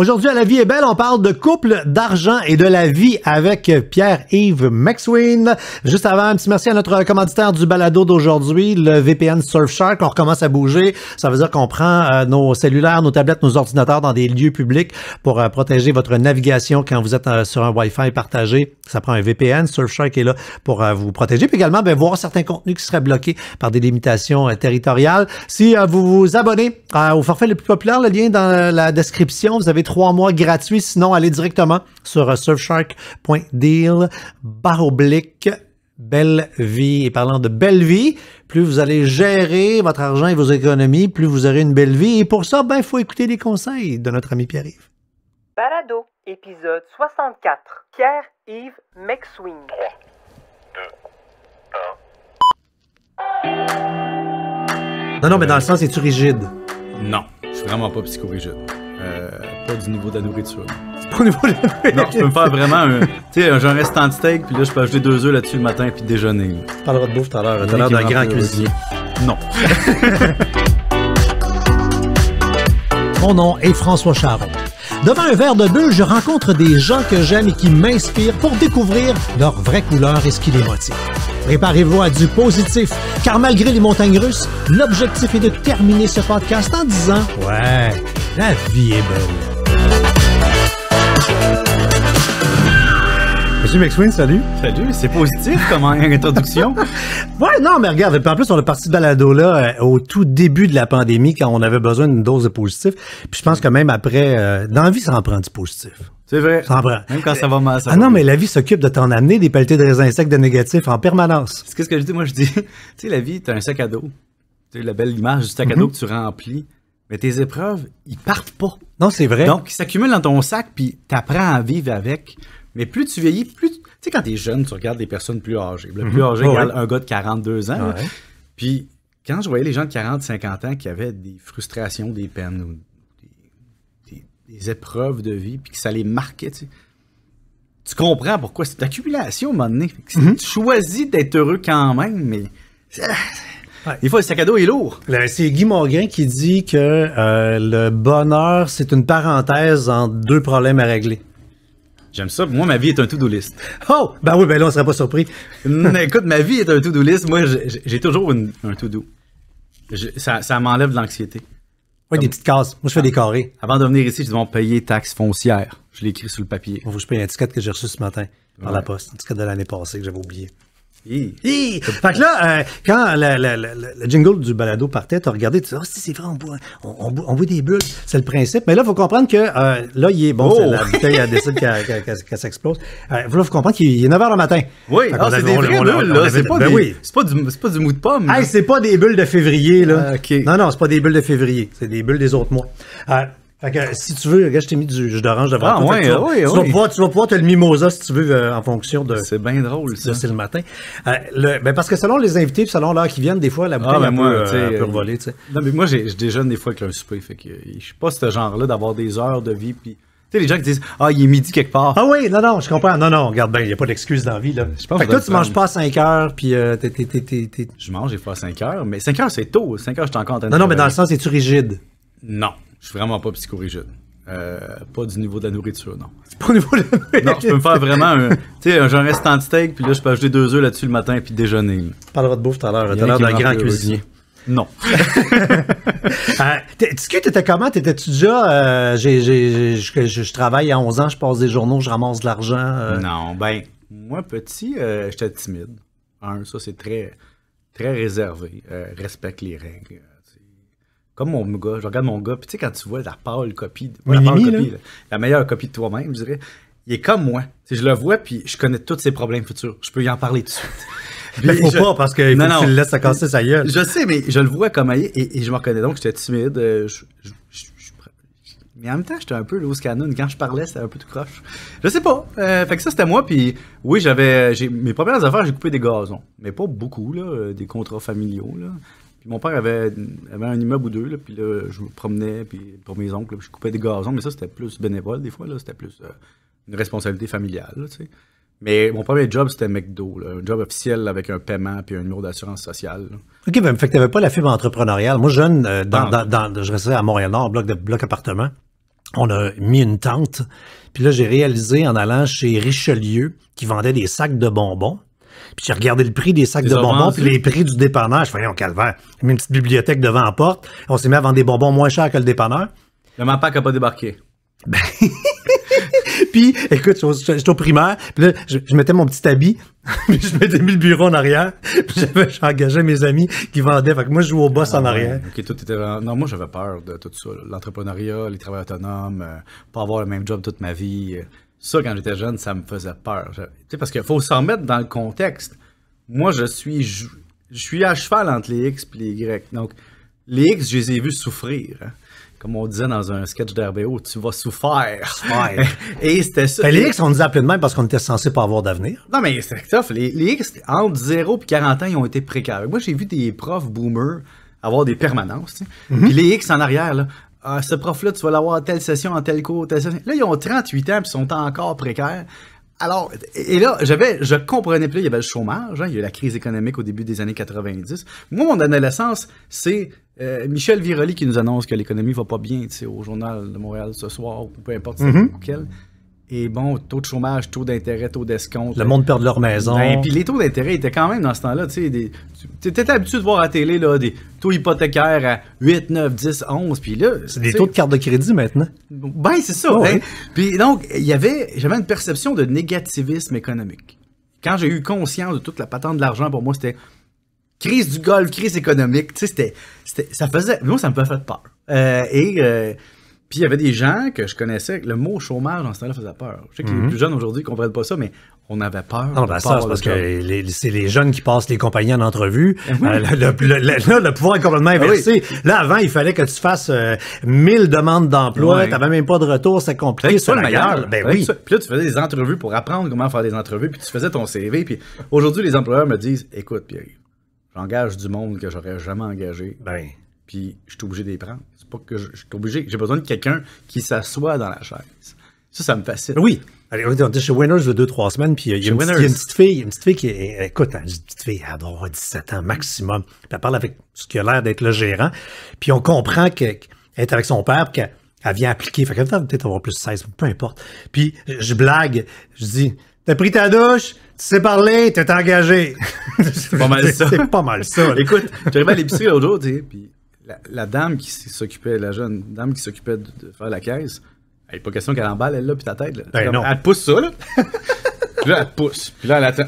Aujourd'hui, à La vie est belle, on parle de couple, d'argent et de la vie avec Pierre-Yves Maxwin. Juste avant, un petit merci à notre commanditaire du balado d'aujourd'hui, le VPN Surfshark. On recommence à bouger. Ça veut dire qu'on prend euh, nos cellulaires, nos tablettes, nos ordinateurs dans des lieux publics pour euh, protéger votre navigation quand vous êtes euh, sur un Wi-Fi partagé. Ça prend un VPN. Surfshark est là pour vous protéger. Puis également, ben, voir certains contenus qui seraient bloqués par des limitations territoriales. Si vous vous abonnez au forfait le plus populaire, le lien dans la description, vous avez trois mois gratuits. Sinon, allez directement sur euh, surfshark.deal barre belle vie. Et parlant de belle vie, plus vous allez gérer votre argent et vos économies, plus vous aurez une belle vie. Et pour ça, ben, il faut écouter les conseils de notre ami Pierre-Yves. Balado, épisode 64. Pierre-Yves McSwing. 3, 2, 1. Non, non, mais dans le sens, es-tu rigide? Non, je suis vraiment pas psychorigide. Euh, pas du niveau de la nourriture. C'est pas au niveau de la nourriture. Non, je peux me faire vraiment un. Tu sais, j'ai un restant de steak, puis là, je peux ajouter deux œufs là-dessus le matin, puis déjeuner. Tu parleras de bouffe tout à l'heure. à l'heure l'air d'un grand cuisinier. Non. Mon nom est François Charon. Devant un verre de bulle, je rencontre des gens que j'aime et qui m'inspirent pour découvrir leur vraie couleur et ce qui les motive. Préparez-vous à du positif, car malgré les montagnes russes, l'objectif est de terminer ce podcast en disant Ouais, la vie est belle. Monsieur McSween, salut. Salut, c'est positif comme introduction. ouais, non, mais regarde, en plus, on a parti de balado-là euh, au tout début de la pandémie quand on avait besoin d'une dose de positif. Puis je pense que même après, euh, dans la vie, ça en prend du positif. C'est vrai. Ça en prend. Même quand ça va mal. Ça ah non, mais la vie s'occupe de t'en amener des paletés de raisins secs de négatif en permanence. quest ce que je dis. Moi, je dis, tu sais, la vie, t'as un sac à dos. Tu la belle image du sac à dos mm-hmm. que tu remplis. Mais tes épreuves, ils partent pas. Non, c'est vrai. Donc, ils s'accumulent dans ton sac, puis t'apprends à vivre avec. Mais plus tu vieillis, plus. Tu sais, quand t'es jeune, tu regardes des personnes plus âgées. Le mhm. plus âgé regarde un gars de 42 ans. Puis quand je voyais les gens de 40, 50 ans qui avaient des frustrations, des peines des, épreuves de vie, puis que ça les marquait, tu, comprends pourquoi c'est accumulation à donné. Mhm. Tu choisis d'être heureux quand même, mais. Ah, il Des fois, le sac à dos est lourd. C'est Guy Morgan qui dit que euh, le bonheur, c'est une parenthèse entre deux problèmes à régler. J'aime ça. Moi, ma vie est un to-do list. Oh! Ben oui, ben là, on ne serait pas surpris. Mm, ben, écoute, ma vie est un to-do list. Moi, j'ai toujours un to-do. Ça, m'enlève de l'anxiété. Oui, des petites cases. Moi, je fais ah. des carrés. Avant de venir ici, je devais payer taxes foncières. Je l'ai écrit sur le papier. faut que je paye un ticket que j'ai reçu ce matin par la poste. Un ticket de l'année passée que j'avais oublié. Fait que là, euh, quand la, le jingle du balado partait, t'as regardé, tu dis, oh, ah, c'est vrai, on boit, on, on, des bulles. C'est le principe. Mais là, il faut comprendre que, euh, là, il est bon, oh. la bouteille, décide qu'elle qu s'explose. Il euh, faut comprendre qu'il est 9h le matin. Oui, ah, c'est des bulles, C'est pas, pas, pas, du mou de pomme. Hey, c'est pas des bulles de février, là. Ah, non, non, c'est pas des bulles de février. C'est des bulles des autres mois. Fait que si tu veux, regarde, je t'ai mis du jus d'orange devant ah, toi. Ouais, tu, vas, ouais, tu, vas pouvoir, tu, vas te le mimosa si tu veux euh, en fonction de. C'est bien drôle, ça. C'est le matin. Euh, le, ben, parce que selon les invités selon l'heure qu'ils viennent, des fois, la ah, bouteille ah, ben moi, peut, voler. T'sais. Non, mais moi, je déjeune des fois avec un souper. Fait que je suis pas ce genre-là d'avoir des heures de vie. Puis, tu sais, les gens qui disent Ah, il est midi quelque part. Ah oui, non, non, je comprends. Non, non, regarde bien, il n'y a pas d'excuse dans la vie. Là. fait que toi, tu ne manges pas à 5 heures, puis euh, t'es. Je mange, des fois à 5 heures, mais 5 heures, c'est tôt. 5 heures, je t'en compte. Non, non, mais dans le sens, es-tu rigide? Non. Je suis vraiment pas psychorigide. Euh, pas du niveau de la nourriture, non. C'est pas au niveau de la nourriture. Non, je peux me faire vraiment un, Tu un genre reste stand steak, puis là, je peux ajouter deux œufs là-dessus le matin, puis déjeuner. Tu parleras de bouffe tout à l'heure. à l'air d'un grand cuisinier. Non. Euh, tu ce que tu étais comment? T'étais-tu déjà. Euh, je, travaille à 11 ans, je passe des journaux, je ramasse de l'argent. Non, ben, moi, petit, j'étais timide. Un, ça, c'est très, très réservé. respecte les règles comme mon gars, je regarde mon gars, puis tu sais, quand tu vois la pâle copie, la, meilleure copie de toi-même, je dirais, il est comme moi. Si je le vois, puis je connais tous ses problèmes futurs. Je peux y en parler tout de suite. Mais faut pas, parce que, non, tu le laisses à casser sa gueule. Je sais, mais je le vois comme ailleurs, et, je me reconnais donc, j'étais timide. Euh, mais en même temps, j'étais un peu loose Quand je parlais, c'était un peu tout croche. Je sais pas. Euh, fait que ça, c'était moi. Puis oui, j'avais mes premières affaires, j'ai coupé des gazons. Mais pas beaucoup, là, euh, des contrats familiaux. Là mon père avait, un immeuble ou deux, là, puis là, je me promenais puis pour mes oncles, je coupais des gazons, mais ça, c'était plus bénévole des fois, c'était plus euh, une responsabilité familiale. Mais mon premier job, c'était McDo, un job officiel avec un paiement puis un numéro d'assurance sociale. OK, ben, fait que tu n'avais pas la fibre entrepreneuriale. Moi, jeune, euh, dans, je restais à Montréal-Nord, bloc, de, bloc appartement. On a mis une tente. Puis là, j'ai réalisé en allant chez Richelieu, qui vendait des sacs de bonbons, puis j'ai regardé le prix des sacs de bonbons, puis les hein. prix du dépanneur. Je faisais, un calvaire. J'ai mis une petite bibliothèque devant la porte. On s'est mis à vendre des bonbons moins chers que le dépanneur. Le MAPAC n'a pas débarqué. Ben... puis, écoute, j'étais au primaire, là, je, mettais mon petit habit, puis je mettais mis le bureau en arrière, puis j'engageais mes amis qui vendaient. Fait que moi, je jouais au boss en ah arrière. ok, tout était... Non, moi, j'avais peur de tout ça. L'entrepreneuriat, les travailleurs autonomes, euh, pas avoir le même job toute ma vie. Euh, ça, quand j'étais jeune, ça me faisait peur. sais parce qu'il faut s'en mettre dans le contexte. Moi, je suis, je, suis à cheval entre les X et les Y. Donc, les X, je les ai vus souffrir. Hein. Comme on disait dans un sketch d'RBO, tu vas souffrir. et c'était ça. Ben, les X, on nous appelait de même parce qu'on était censé pas avoir d'avenir. Non, mais c'est tough. Les, X, entre 0 et 40 ans, ils ont été précaires. Moi, j'ai vu des profs boomers avoir des permanences. Mm-hmm. Puis les X en arrière, là, ah, ce prof-là, tu vas l'avoir à telle session, en tel cours, telle session. Là, ils ont 38 ans et sont encore précaires. Alors, et là, j'avais, je comprenais plus, il y avait le chômage, hein. il y a eu la crise économique au début des années 90. Moi, mon adolescence, c'est euh, Michel Viroli qui nous annonce que l'économie va pas bien, tu au journal de Montréal ce soir, ou peu importe mm-hmm. Et bon, taux de chômage, taux d'intérêt, taux d'escompte. Le monde perd leur maison. et ben, puis les taux d'intérêt étaient quand même dans ce temps-là. Tu étais habitué de voir à la télé là, des taux hypothécaires à 8, 9, 10, 11. Puis là. C'est des taux de carte de crédit maintenant. Ben, c'est ça. Ah hein. Puis donc, il y avait, j'avais une perception de négativisme économique. Quand j'ai eu conscience de toute la patente de l'argent, pour moi, c'était crise du golf, crise économique. Tu sais, c'était. Ça faisait. Moi, ça me fait peur. Euh, et. Euh, puis il y avait des gens que je connaissais, le mot chômage dans ce temps-là faisait peur. Je sais que les mhm. plus jeunes aujourd'hui ne comprennent pas ça, mais on avait peur. Non, ben ça, c'est parce que c'est les jeunes qui passent les compagnies en entrevue. Eh euh, là, le pouvoir est complètement ah inversé. Là, avant, il fallait que tu fasses 1000 euh, demandes d'emploi, Tu t'avais même pas de retour, c'est compliqué. C'est le meilleur. Ben oui. Puis là, tu faisais des entrevues pour apprendre comment faire des entrevues, puis tu faisais ton CV. Puis aujourd'hui, les employeurs me disent, écoute, Pierre, j'engage du monde que j'aurais jamais engagé. Ben puis je suis obligé d'y prendre. C'est pas que je, suis obligé, j'ai besoin de quelqu'un qui s'assoit dans la chaise. Ça, ça me fascine. Oui. Allez, on était chez Winners il y a deux, trois semaines, puis euh, il y, a une petite, fille, une petite fille qui, est, écoute, hein, une petite fille, elle doit avoir 17 ans maximum. Puis elle parle avec ce qui a l'air d'être le gérant. Puis on comprend qu'elle est avec son père, qu'elle vient appliquer. Fait qu'elle va peut-être avoir plus de 16, peu importe. Puis je blague, je dis, T'as pris ta douche, tu sais parler, t'es engagé. C'est pas mal ça. C'est pas mal ça. Écoute, j'arrive à l'épicerie l'autre jour, tu puis la, dame qui s'occupait, la jeune dame qui s'occupait de, faire la caisse, elle n'est pas question qu'elle emballe, elle, là, puis ta tête. Ben elle pousse ça, là. puis là, elle pousse. Puis là, elle attend.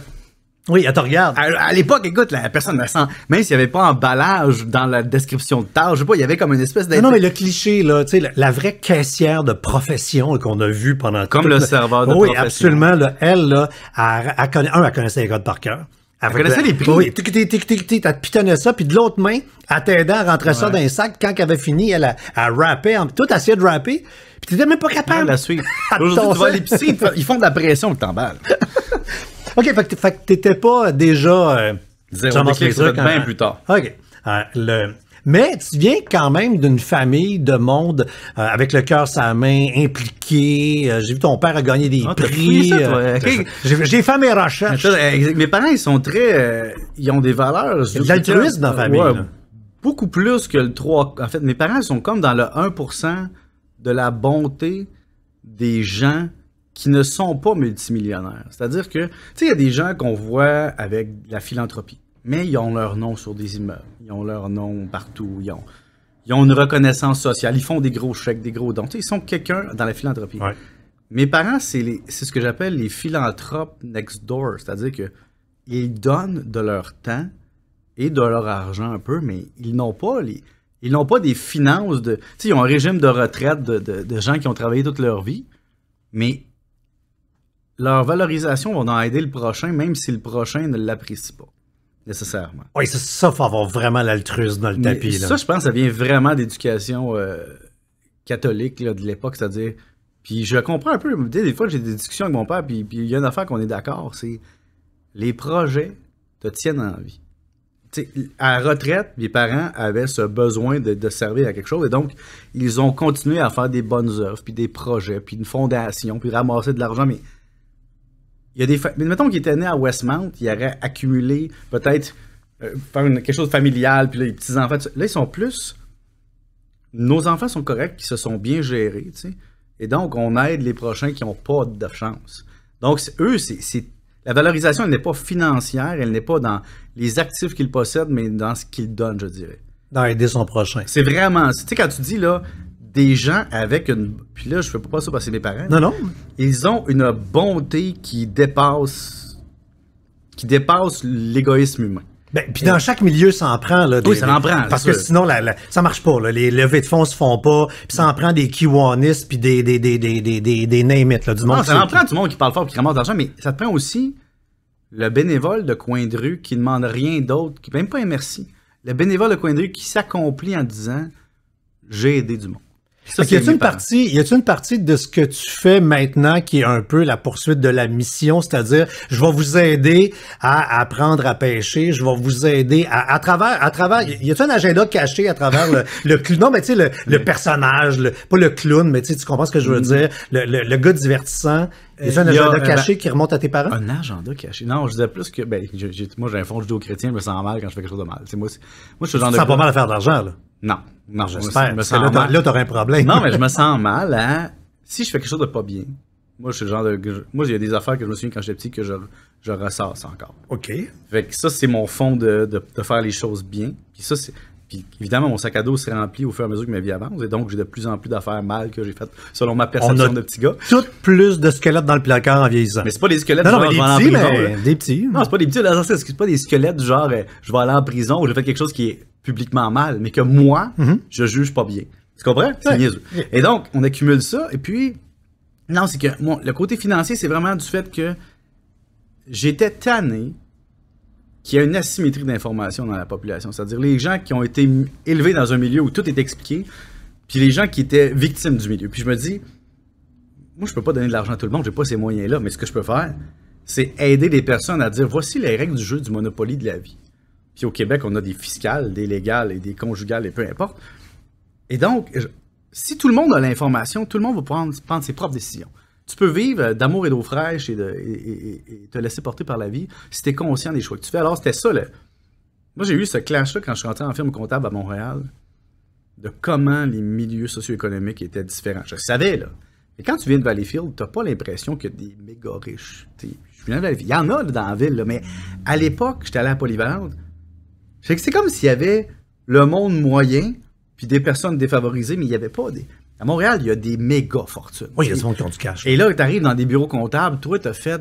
Oui, elle te regarde. À, l'époque, écoute, la personne, ne sent, même s'il n'y avait pas emballage dans la description de tâche, je sais pas, il y avait comme une espèce d'être... Non, mais le cliché, là, tu sais, la, vraie caissière de profession qu'on a vue pendant... Comme le serveur de profession. Oui, absolument. elle, là, elle, un, elle connaissait les codes par cœur. Elle connaissait les prix. Oui, tic, tic, tic, tic, elle pitonnait ça, puis de l'autre main, elle t'aidait à rentrer ça dans un sac. Quand elle avait fini, elle, a rappait, tout essayait de rapper, puis t'étais même pas capable. la suite. Aujourd'hui, tu vas à l'épicerie, ils font de la pression temps t'emballes. OK, fait que t'étais pas déjà... Euh, Zéro déclic, ça bien plus tard. OK. Euh, le mais tu viens quand même d'une famille de monde euh, avec le cœur sa main, impliqué. Euh, j'ai vu ton père a gagné des ah, prix. Euh, j'ai fait mes recherches. Eh, mes parents, ils sont très. ils ont des valeurs. dans la famille. beaucoup plus que le 3. En fait, mes parents sont comme dans le 1% de la bonté des gens qui ne sont pas multimillionnaires. C'est-à-dire que, tu sais, il y a des gens qu'on voit avec la philanthropie mais ils ont leur nom sur des immeubles, ils ont leur nom partout, ils ont, une reconnaissance sociale, ils font des gros chèques, des gros dons, ils sont quelqu'un dans la philanthropie. Mes parents, c'est ce que j'appelle les philanthropes next door, c'est-à-dire qu'ils donnent de leur temps et de leur argent un peu, mais ils n'ont pas ils n'ont pas des finances de, ils ont un régime de retraite de, de gens qui ont travaillé toute leur vie, mais leur valorisation va en aider le prochain, même si le prochain ne l'apprécie pas nécessairement. Oui, c'est ça, faut avoir vraiment l'altruisme dans le tapis. Là. Ça, je pense, ça vient vraiment d'éducation euh, catholique de l'époque, c'est-à-dire. Puis je comprends un peu. Des fois, j'ai des discussions avec mon père, puis, il y a une affaire qu'on est d'accord, c'est les projets te tiennent en vie. sais, à la retraite, mes parents avaient ce besoin de, de, servir à quelque chose. Et donc, ils ont continué à faire des bonnes œuvres, puis des projets, puis une fondation, puis ramasser de l'argent, mais il y a des. Mais mettons qu'il était né à Westmount, il aurait accumulé peut-être euh, quelque chose de familial, puis là, les petits-enfants. Là, ils sont plus. Nos enfants sont corrects, qui se sont bien gérés, tu sais. Et donc, on aide les prochains qui n'ont pas de chance. Donc, eux, c'est. La valorisation, elle n'est pas financière, elle n'est pas dans les actifs qu'ils possèdent, mais dans ce qu'ils donnent, je dirais. Dans aider son prochain. C'est vraiment. Tu sais, quand tu dis, là, des gens avec une. Puis là, je fais pas ça passer que mes parents. Non, non. Ils ont une bonté qui dépasse. qui dépasse l'égoïsme humain. Ben, puis dans chaque milieu, ça en prend. Là, oui, ça en prend. Parce que sinon, la, ça marche pas. les levées de fonds se font pas. Puis ça en prend des kiwanis, puis des, des, name du monde. Non, ça en prend du monde qui parle fort, qui ramasse l'argent, mais ça te prend aussi le bénévole de coin de rue qui demande rien d'autre, qui même pas un merci. Le bénévole de coin de rue qui s'accomplit en disant j'ai aidé du monde. Ça, y il une partie, y a une partie de ce que tu fais maintenant qui est un peu la poursuite de la mission, c'est-à-dire, je vais vous aider à apprendre à pêcher, je vais vous aider à, à travers, à travers, y a un agenda caché à travers le, le clown, non, mais tu sais, le, le, personnage, pas le clown, mais tu comprends ce que je veux mm-hmm. dire, le, le gars divertissant, il euh, y a un agenda caché qui remonte à tes parents? Un agenda caché. Non, je disais plus que. Ben, j'ai moi, j'ai un fond judo-chrétien, je me sens mal quand je fais quelque chose de mal. moi, moi, je suis genre de. pas mal à faire d'argent là? Non. Non, j'espère. là, t'aurais, là, un problème. Non, mais je me sens mal. Hein. Si je fais quelque chose de pas bien, moi, je suis le genre de. moi, il y a des affaires que je me souviens quand j'étais petit que je, je ressasse encore. OK. Fait que ça, c'est mon fond de, de faire les choses bien. Puis ça, c'est. Puis évidemment, mon sac à dos serait rempli au fur et à mesure que ma vie avance. Et donc, j'ai de plus en plus d'affaires mal que j'ai faites selon ma perception de petit gars. Tout plus de squelettes dans le placard en vieillissant. Mais c'est pas des squelettes non, non, placard des mais... Des petits. Non, c'est pas des petits. C'est pas des squelettes du genre euh, je vais aller en prison ou je fais quelque chose qui est publiquement mal, mais que moi, je mm-hmm. ne je juge pas bien. Tu comprends? C'est ouais. Et donc, on accumule ça. Et puis, non, c'est que le côté financier, c'est vraiment du fait que j'étais tanné qu'il y a une asymétrie d'information dans la population. C'est-à-dire les gens qui ont été élevés dans un milieu où tout est expliqué, puis les gens qui étaient victimes du milieu. Puis je me dis, moi, je ne peux pas donner de l'argent à tout le monde, je n'ai pas ces moyens-là, mais ce que je peux faire, c'est aider les personnes à dire voici les règles du jeu du Monopoly de la vie. Puis au Québec, on a des fiscales, des légales et des conjugales et peu importe. Et donc, si tout le monde a l'information, tout le monde va prendre, prendre ses propres décisions. Tu peux vivre d'amour et d'eau fraîche et, te laisser porter par la vie si tu es conscient des choix que tu fais. Alors, c'était ça. Là. Moi, j'ai eu ce clash-là quand je suis rentré en firme comptable à Montréal de comment les milieux socio-économiques étaient différents. Je savais, là. Mais quand tu viens de Valleyfield, tu n'as pas l'impression qu'il y a des méga riches. de Il y en a dans la ville, là, mais à l'époque, j'étais allé à la Polyvalente. C'est comme s'il y avait le monde moyen, puis des personnes défavorisées, mais il n'y avait pas des. À Montréal, il y a des méga fortunes. Oui, il y a des gens qui ont du cash. Et là, tu arrives dans des bureaux comptables, toi, tu as fait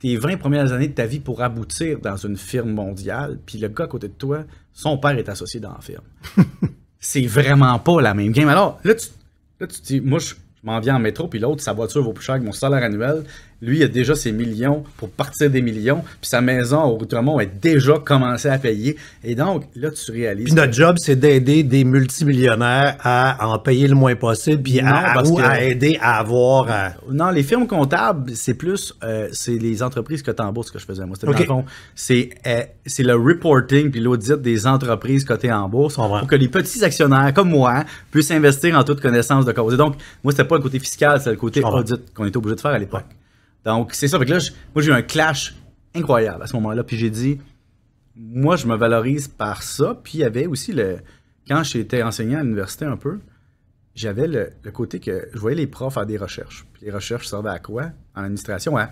tes 20 premières années de ta vie pour aboutir dans une firme mondiale, puis le gars à côté de toi, son père est associé dans la firme. c'est vraiment pas la même game. Alors, là, tu, te dis, moi, je m'en viens en métro, puis l'autre, sa voiture vaut plus cher que mon salaire annuel, lui, il a déjà ses millions pour partir des millions, puis sa maison au Outremont a déjà commencé à payer. Et donc, là, tu réalises. Puis notre job, c'est d'aider des multimillionnaires à en payer le moins possible, puis à, parce aider à avoir. Euh, non, les firmes comptables, c'est plus euh, c'est les entreprises cotées en bourse que je faisais moi. Euh, c'est le reporting puis l'audit des entreprises cotées en bourse pour que les petits actionnaires comme moi puissent investir en toute connaissance de cause. Et donc, moi, c'était pas le côté fiscal, c'est le côté audit qu'on était obligé de faire à l'époque. Donc, c'est ça. Fait là, moi, j'ai eu un clash incroyable à ce moment-là. Puis j'ai dit, moi, je me valorise par ça. Puis il y avait aussi le. Quand j'étais enseignant à l'université un peu, j'avais le, côté que je voyais les profs à des recherches. Puis les recherches servaient à quoi en administration? À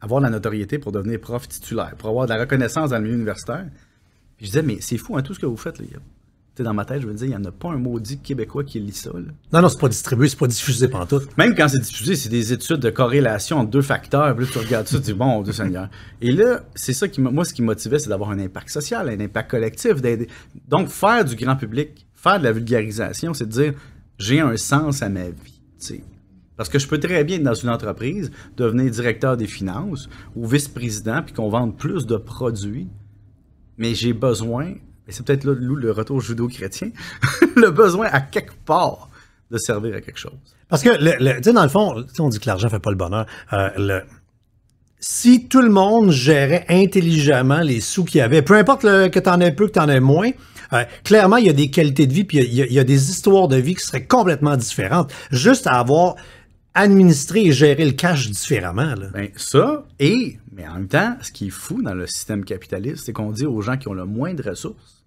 avoir la notoriété pour devenir prof titulaire, pour avoir de la reconnaissance dans le milieu universitaire. Puis je disais, mais c'est fou, hein, tout ce que vous faites. Là. Il dans ma tête, je veux dire, il n'y en a pas un maudit québécois qui lit ça. Là. Non, non, c'est pas distribué, c'est pas diffusé partout. Même quand c'est diffusé, c'est des études de corrélation entre deux facteurs. Puis tu regardes ça, tu dis, bon, Dieu Seigneur. Et là, c'est ça qui, moi, ce qui me motivait, c'est d'avoir un impact social, un impact collectif, d'aider. Donc, faire du grand public, faire de la vulgarisation, c'est de dire, j'ai un sens à ma vie. Parce que je peux très bien être dans une entreprise, devenir directeur des finances ou vice-président, puis qu'on vende plus de produits, mais j'ai besoin c'est peut-être là le retour judo chrétien le besoin à quelque part de servir à quelque chose. Parce que, le, tu sais, dans le fond, on dit que l'argent ne fait pas le bonheur. Euh, si tout le monde gérait intelligemment les sous qu'il y avait, peu importe que tu en aies peu, que tu en aies moins, euh, clairement, il y a des qualités de vie, puis il y, a, des histoires de vie qui seraient complètement différentes, juste à avoir administré et géré le cash différemment. Là. Ben, ça, et mais en même temps, ce qui est fou dans le système capitaliste, c'est qu'on dit aux gens qui ont le moins de ressources,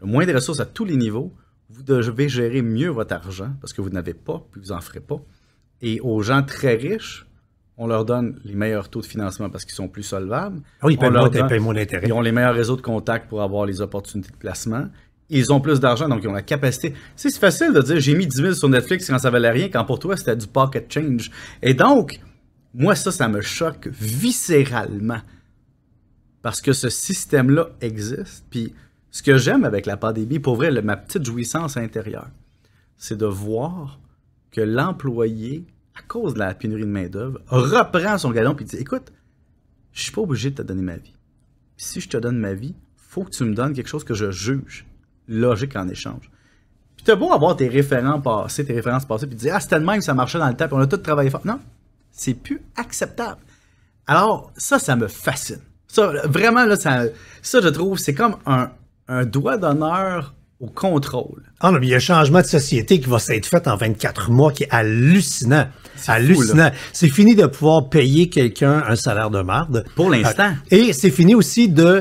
le moins de ressources à tous les niveaux, vous devez gérer mieux votre argent parce que vous n'avez pas, puis vous n'en ferez pas. Et aux gens très riches, on leur donne les meilleurs taux de financement parce qu'ils sont plus solvables. Ah oui, ils moins d'intérêt. Ils ont les meilleurs réseaux de contact pour avoir les opportunités de placement. Ils ont plus d'argent, donc ils ont la capacité. C'est facile de dire j'ai mis 10 000 sur Netflix quand ça valait rien, quand pour toi c'était du pocket change. Et donc, moi, ça, ça me choque viscéralement. Parce que ce système-là existe. Puis ce que j'aime avec la pandémie, pour vrai, ma petite jouissance intérieure, c'est de voir que l'employé, à cause de la pénurie de main-d'œuvre, reprend son galon et dit Écoute, je suis pas obligé de te donner ma vie. Si je te donne ma vie, faut que tu me donnes quelque chose que je juge logique en échange. Puis as beau avoir tes référents passés, tes références passées, puis te dire Ah, c'était le même, ça marchait dans le temps, puis on a tout travaillé fort. Non, c'est plus acceptable. Alors, ça, ça me fascine. Ça, vraiment, là, ça, je trouve, c'est comme un, un doigt d'honneur au contrôle. Ah non, il y a un changement de société qui va s'être fait en 24 mois qui est hallucinant. C'est hallucinant. C'est fini de pouvoir payer quelqu'un un salaire de marde. Pour l'instant. Euh, et c'est fini aussi euh,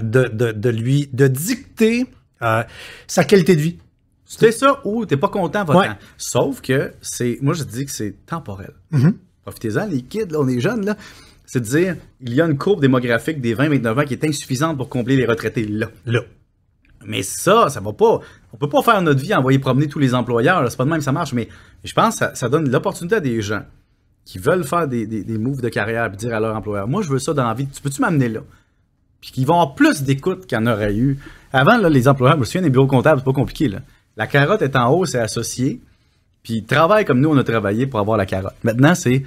de, de, de, lui, de dicter euh, sa qualité de vie. C'est ça ou t'es pas content, votant. Sauf que c'est, moi je dis que c'est temporel. Mm-hmm profitez-en, les kids, on est jeunes, là. C'est de dire, il y a une courbe démographique des 20-29 ans qui est insuffisante pour combler les retraités là. Là. Mais ça, ça va pas. On peut pas faire notre vie, envoyer promener tous les employeurs. C'est pas de même que ça marche, mais je pense que ça, donne l'opportunité à des gens qui veulent faire des, des, moves de carrière et dire à leur employeur Moi, je veux ça dans la vie, tu peux-tu m'amener là Puis qu'ils vont avoir plus d'écoute qu'il y en aurait eu. Avant, là, les employeurs, je me souviens des bureaux comptables, c'est pas compliqué. La carotte est en haut, c'est associé. Puis travaille comme nous, on a travaillé pour avoir la carotte. Maintenant, c'est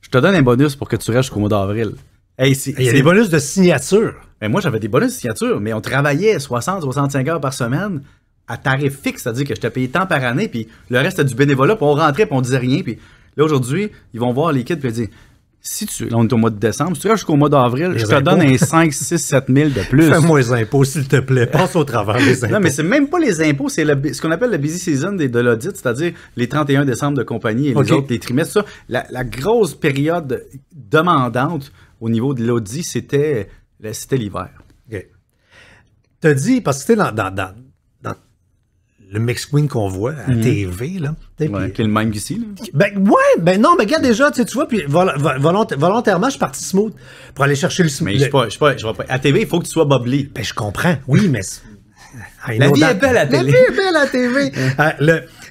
je te donne un bonus pour que tu restes jusqu'au mois d'avril. Hey, il y a des bonus de signature. Mais ben, moi, j'avais des bonus de signature, mais on travaillait 60-65 heures par semaine à tarif fixe, c'est-à-dire que je te payais tant par année, puis le reste, c'était du bénévolat, puis on rentrait, puis on disait rien. Puis là, aujourd'hui, ils vont voir les kids, puis ils disent si tu, là, on est au mois de décembre, si tu jusqu'au mois d'avril, je te donne un 5, 6, 7 000 de plus. Fais-moi les impôts, s'il te plaît. Passe au travers les impôts. Non, mais c'est même pas les impôts, c'est ce qu'on appelle la busy season de l'audit, c'est-à-dire les 31 décembre de compagnie et les autres, trimestres. la, grosse période demandante au niveau de l'audit, c'était l'hiver. OK. Tu dis, parce que es dans, dans, dans le mix queen qu'on voit à mhm. TV. Là, ouais, qui est le même qu'ici. Ben, ouais, ben non, mais ben, regarde déjà, tu vois, puis volontairement, je suis parti smooth pour aller chercher le smooth. Mais je sais pas, je pas, À TV, il faut que tu sois boblé. Ben, je comprends, oui, mais. Ah, la vie est belle à la La vie est belle à TV.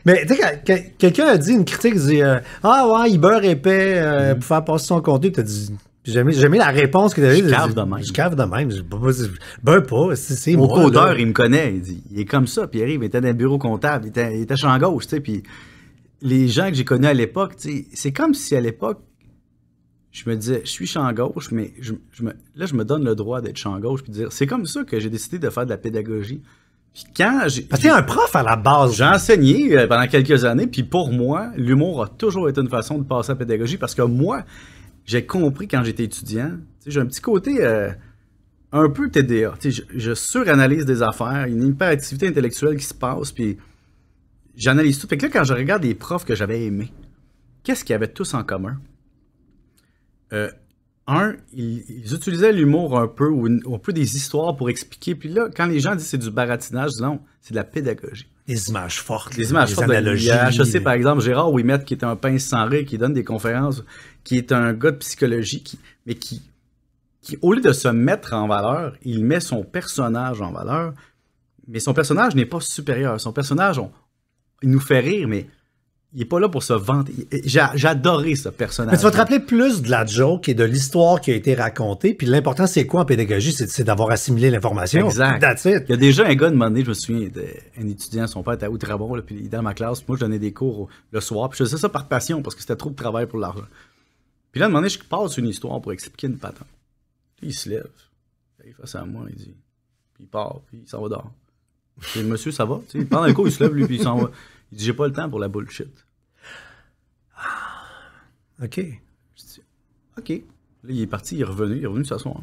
Mais tu sais, quelqu'un a dit une critique, il dit euh, Ah ouais, il beurre épais euh, mhm. pour faire passer son contenu. Tu as dit j'ai mis la réponse que tu Je cave de même. Je cave de même. Ben pas, c'est Mon codeur, il me connaît. Il, est comme ça. Pierre il arrive, il était dans le bureau comptable, il était, champ gauche. Tu puis les gens que j'ai connus à l'époque, c'est comme si à l'époque, je me disais, je suis champ gauche, mais là, je me donne le droit d'être champ gauche. Puis dire, c'est comme ça que j'ai décidé de faire de la pédagogie. Puis quand j'ai. un prof à la base. J'ai enseigné euh, pendant quelques années, puis pour moi, l'humour a toujours été une façon de passer à la pédagogie parce que moi, j'ai compris quand j'étais étudiant. J'ai un petit côté euh, un peu TDA. Je, suranalyse des affaires, Il y a une hyperactivité intellectuelle qui se passe, puis j'analyse tout. là, quand je regarde les profs que j'avais aimés, qu'est-ce qu'ils avaient tous en commun? Euh, un, ils, utilisaient l'humour un peu ou, un peu des histoires pour expliquer. Puis là, quand les gens disent c'est du baratinage, non, c'est de la pédagogie. Des images fortes. des images fortes Je sais, par euh, exemple, Gérard Ouimet, qui est un pince sans rire, qui donne des conférences, qui est un gars de psychologie, mais qui, au lieu de se mettre en valeur, il met son personnage en valeur. Mais son personnage n'est pas supérieur. Son personnage, il nous fait rire, mais il est pas là pour se vanter. J'adorais ce personnage. Mais tu vas te rappeler plus de la joke et de l'histoire qui a été racontée. Puis l'important, c'est quoi en pédagogie? C'est d'avoir assimilé l'information. Exact. Il y a déjà un gars demandé, je me souviens, un étudiant, son père était à Outrabon, puis il était dans ma classe. Moi, je donnais des cours le soir. Puis je faisais ça par passion parce que c'était trop de travail pour l'argent. Puis là, il demandé, je passe une histoire pour expliquer une patente. Puis il se lève. Il est face à moi, il dit. Puis il part, puis il s'en va dehors. Puis, monsieur, ça va? Tu sais, pendant le cours, il se lève, lui, puis il s'en va. Il dit J'ai pas le temps pour la bullshit. Ah, OK. Je dis OK. Là, il est parti, il est revenu, il est revenu ce soir.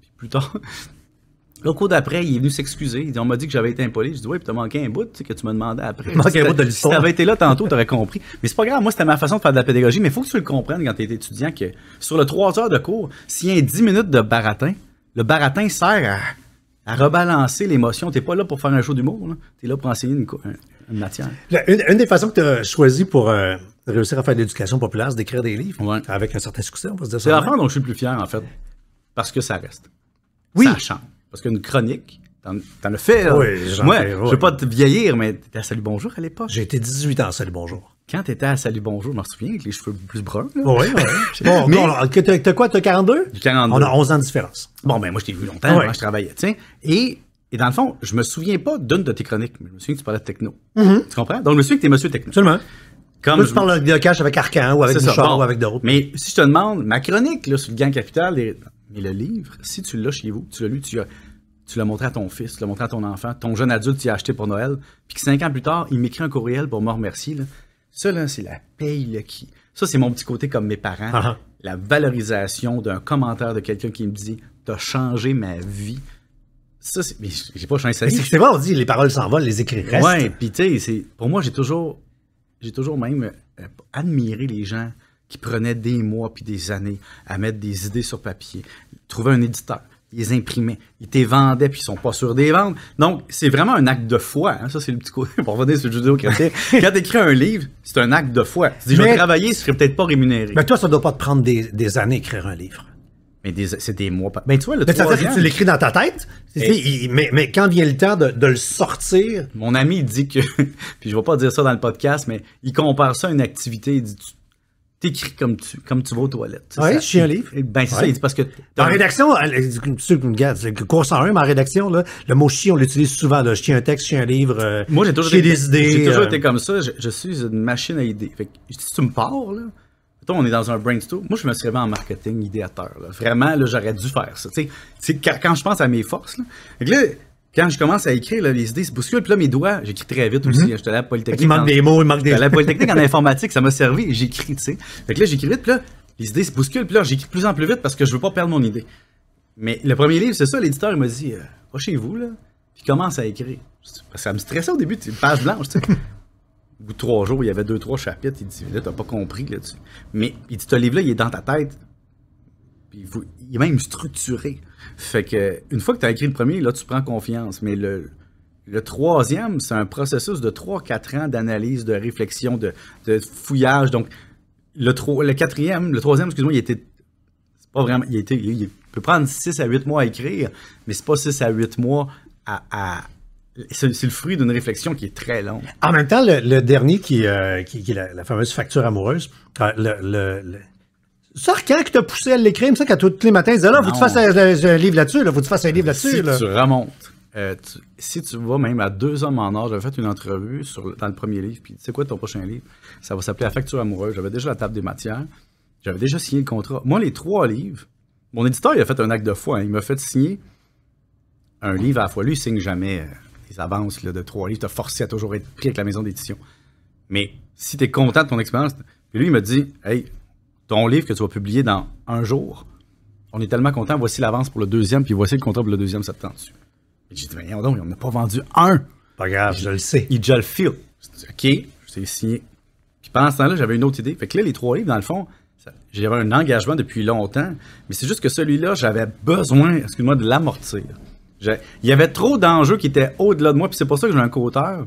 Puis plus tard. Là, au cours d'après, il est venu s'excuser. Il dit, on m'a dit que j'avais été impoli. Je dis, ouais, puis t'as manqué un bout, tu sais, que tu me demandais après. Manqué un bout de l'histoire. Si t'avais été là tantôt, t'aurais compris. Mais c'est pas grave. Moi, c'était ma façon de faire de la pédagogie. Mais il faut que tu le comprennes quand t'es étudiant que sur le 3 heures de cours, s'il y a 10 minutes de baratin, le baratin sert à, rebalancer l'émotion. T'es pas là pour faire un show d'humour, là. T'es là pour enseigner une, une des façons que tu as choisi pour euh, réussir à faire de l'éducation populaire, c'est d'écrire des livres. Avec un certain succès, on va se dire ça. C'est fin, dont je suis le plus fier, en fait. Parce que ça reste. Oui. Ça change. Parce qu'une chronique, T'en, en as fait. Hein. Oui, Moi, je veux pas te vieillir, mais t'étais à Salut Bonjour à l'époque. J'ai été 18 ans à Salut Bonjour. Quand t'étais à Salut Bonjour, je m'en souviens, avec les cheveux plus bruns. Oui, oui. bon, mais, tu t'as, quoi, t'as 42? 42. On a 11 ans de différence. Bon, ben moi, je t'ai vu longtemps, Moi, je travaillais, tiens. Et et dans le fond, je me souviens pas d'une de tes chroniques, mais je me souviens que tu parlais de techno. Mm-hmm. Tu comprends? Donc, je me souviens que tu es monsieur techno. Seulement. Comme je parle de cash avec Arcan ou avec Bouchard ou avec d'autres. Mais si je te demande, ma chronique sur le gain capital, mais le livre, si tu l'as chez vous, tu l'as lu, tu, l'as montré à ton fils, tu l'as montré à ton enfant, ton jeune adulte, tu l'as acheté pour Noël, puis que cinq ans plus tard, il m'écrit un courriel pour me remercier. Ça, là, c'est la paye là, qui... Ça, c'est mon petit côté comme mes parents. Ah ah. La valorisation d'un commentaire de quelqu'un qui me dit « T'as changé ma vie » ça, c'est. Mais j'ai pas changé ça. C'est vrai, on dit les paroles s'envolent, les écrits restent. Ouais, puis tu sais, pour moi, j'ai toujours, j'ai toujours même euh, admiré les gens qui prenaient des mois puis des années à mettre des idées sur papier, trouver un éditeur, ils imprimaient, ils les vendaient, puis ils sont pas sûrs des ventes. Donc, c'est vraiment un acte de foi. Hein, ça, c'est le petit côté pour revenir sur le judo Quand Quand écris un livre, c'est un acte de foi. Tu dis, je vais travailler, je serais peut-être pas rémunéré. Mais toi, ça doit pas te prendre des, des années écrire un livre. Mais c'est des mois. Mais tu vois, le tu l'écris dans ta tête, mais, quand vient le temps de, le sortir. Mon ami, dit que. puis je vais pas dire ça dans le podcast, mais il compare ça à une activité. Il dit t'écris comme tu, comme tu vas aux toilettes. Oui, je suis un livre. Ben, c'est ça, il dit parce que. En rédaction, ceux c'est cours 101, en rédaction, là, le mot chi, on l'utilise souvent, Je tiens un texte, je tiens un livre. Euh, Moi, j'ai toujours, été, toujours euh. été comme ça. Je, suis une machine à idées. Fait si tu me parles... là, on est dans un brainstorm. Moi, je me suis réveillé en marketing idéateur. Vraiment, là, j'aurais dû faire ça. quand je pense à mes forces, quand je commence à écrire, les idées se bousculent. Puis mes doigts, j'écris très vite aussi. Mhm. Hein, j'étais à la Polytechnique. Il manque des mots, il manque des. la Polytechnique en informatique, ça m'a servi. J'écris, tu Fait là, j'écris vite. les idées se bousculent. Puis là, j'écris de plus en plus vite parce que je veux pas perdre mon idée. Mais le premier livre, c'est ça. L'éditeur, il m'a dit, euh, chez vous là. Puis commence à écrire. Ça me stressait au début, tu blanche, tu sais ou trois jours, il y avait deux, trois chapitres. Il dit, là, t'as pas compris, là, dessus Mais il dit, ce livre-là, il est dans ta tête. Puis, il, faut, est même structuré. Fait que, une fois que tu as écrit le premier, là, tu prends confiance. Mais le, le troisième, c'est un processus de trois, quatre ans d'analyse, de réflexion, de, fouillage. Donc, le, le quatrième, le troisième, excuse-moi, il était. pas vraiment. Il, peut prendre six à huit mois à écrire, mais c'est pas six à huit mois à c'est le fruit d'une réflexion qui est très longue. En même temps, le, dernier qui, euh, est la, fameuse facture amoureuse, euh, le, le, ça, quand que poussé à l'écrire, comme ça, qu'à tous les matins, ils disait, là, faut que tu fasses un, livre là-dessus, là, faut que tu fasses un livre là-dessus. Si tu remontes, euh, si tu vas même à deux hommes en or, j'avais fait une entrevue dans le premier livre, puis tu sais quoi ton prochain livre? Ça va s'appeler La facture amoureuse. J'avais déjà la table des matières, j'avais déjà signé le contrat. Moi, les trois livres, mon éditeur, il a fait un acte de foi, hein. il m'a fait signer un livre à la fois. Lui, il signe jamais tes avances de trois livres, t'as forcé à toujours être pris avec la maison d'édition. Mais si tu es content de ton expérience, puis lui, il me dit Hey, ton livre que tu vas publier dans un jour, on est tellement content, voici l'avance pour le deuxième, puis voici le contrat pour le deuxième septembre. J'ai dit Voyons donc, on n'a pas vendu un. Pas grave, je, le sais. Il déjà le feel. OK, je OK, signé. Puis pendant ce temps-là, j'avais une autre idée. Fait que là, les trois livres, dans le fond, j'avais un engagement depuis longtemps, mais c'est juste que celui-là, j'avais besoin, excuse-moi, de l'amortir. Il y avait trop d'enjeux qui étaient au-delà de moi, puis c'est pour ça que j'ai un co-auteur.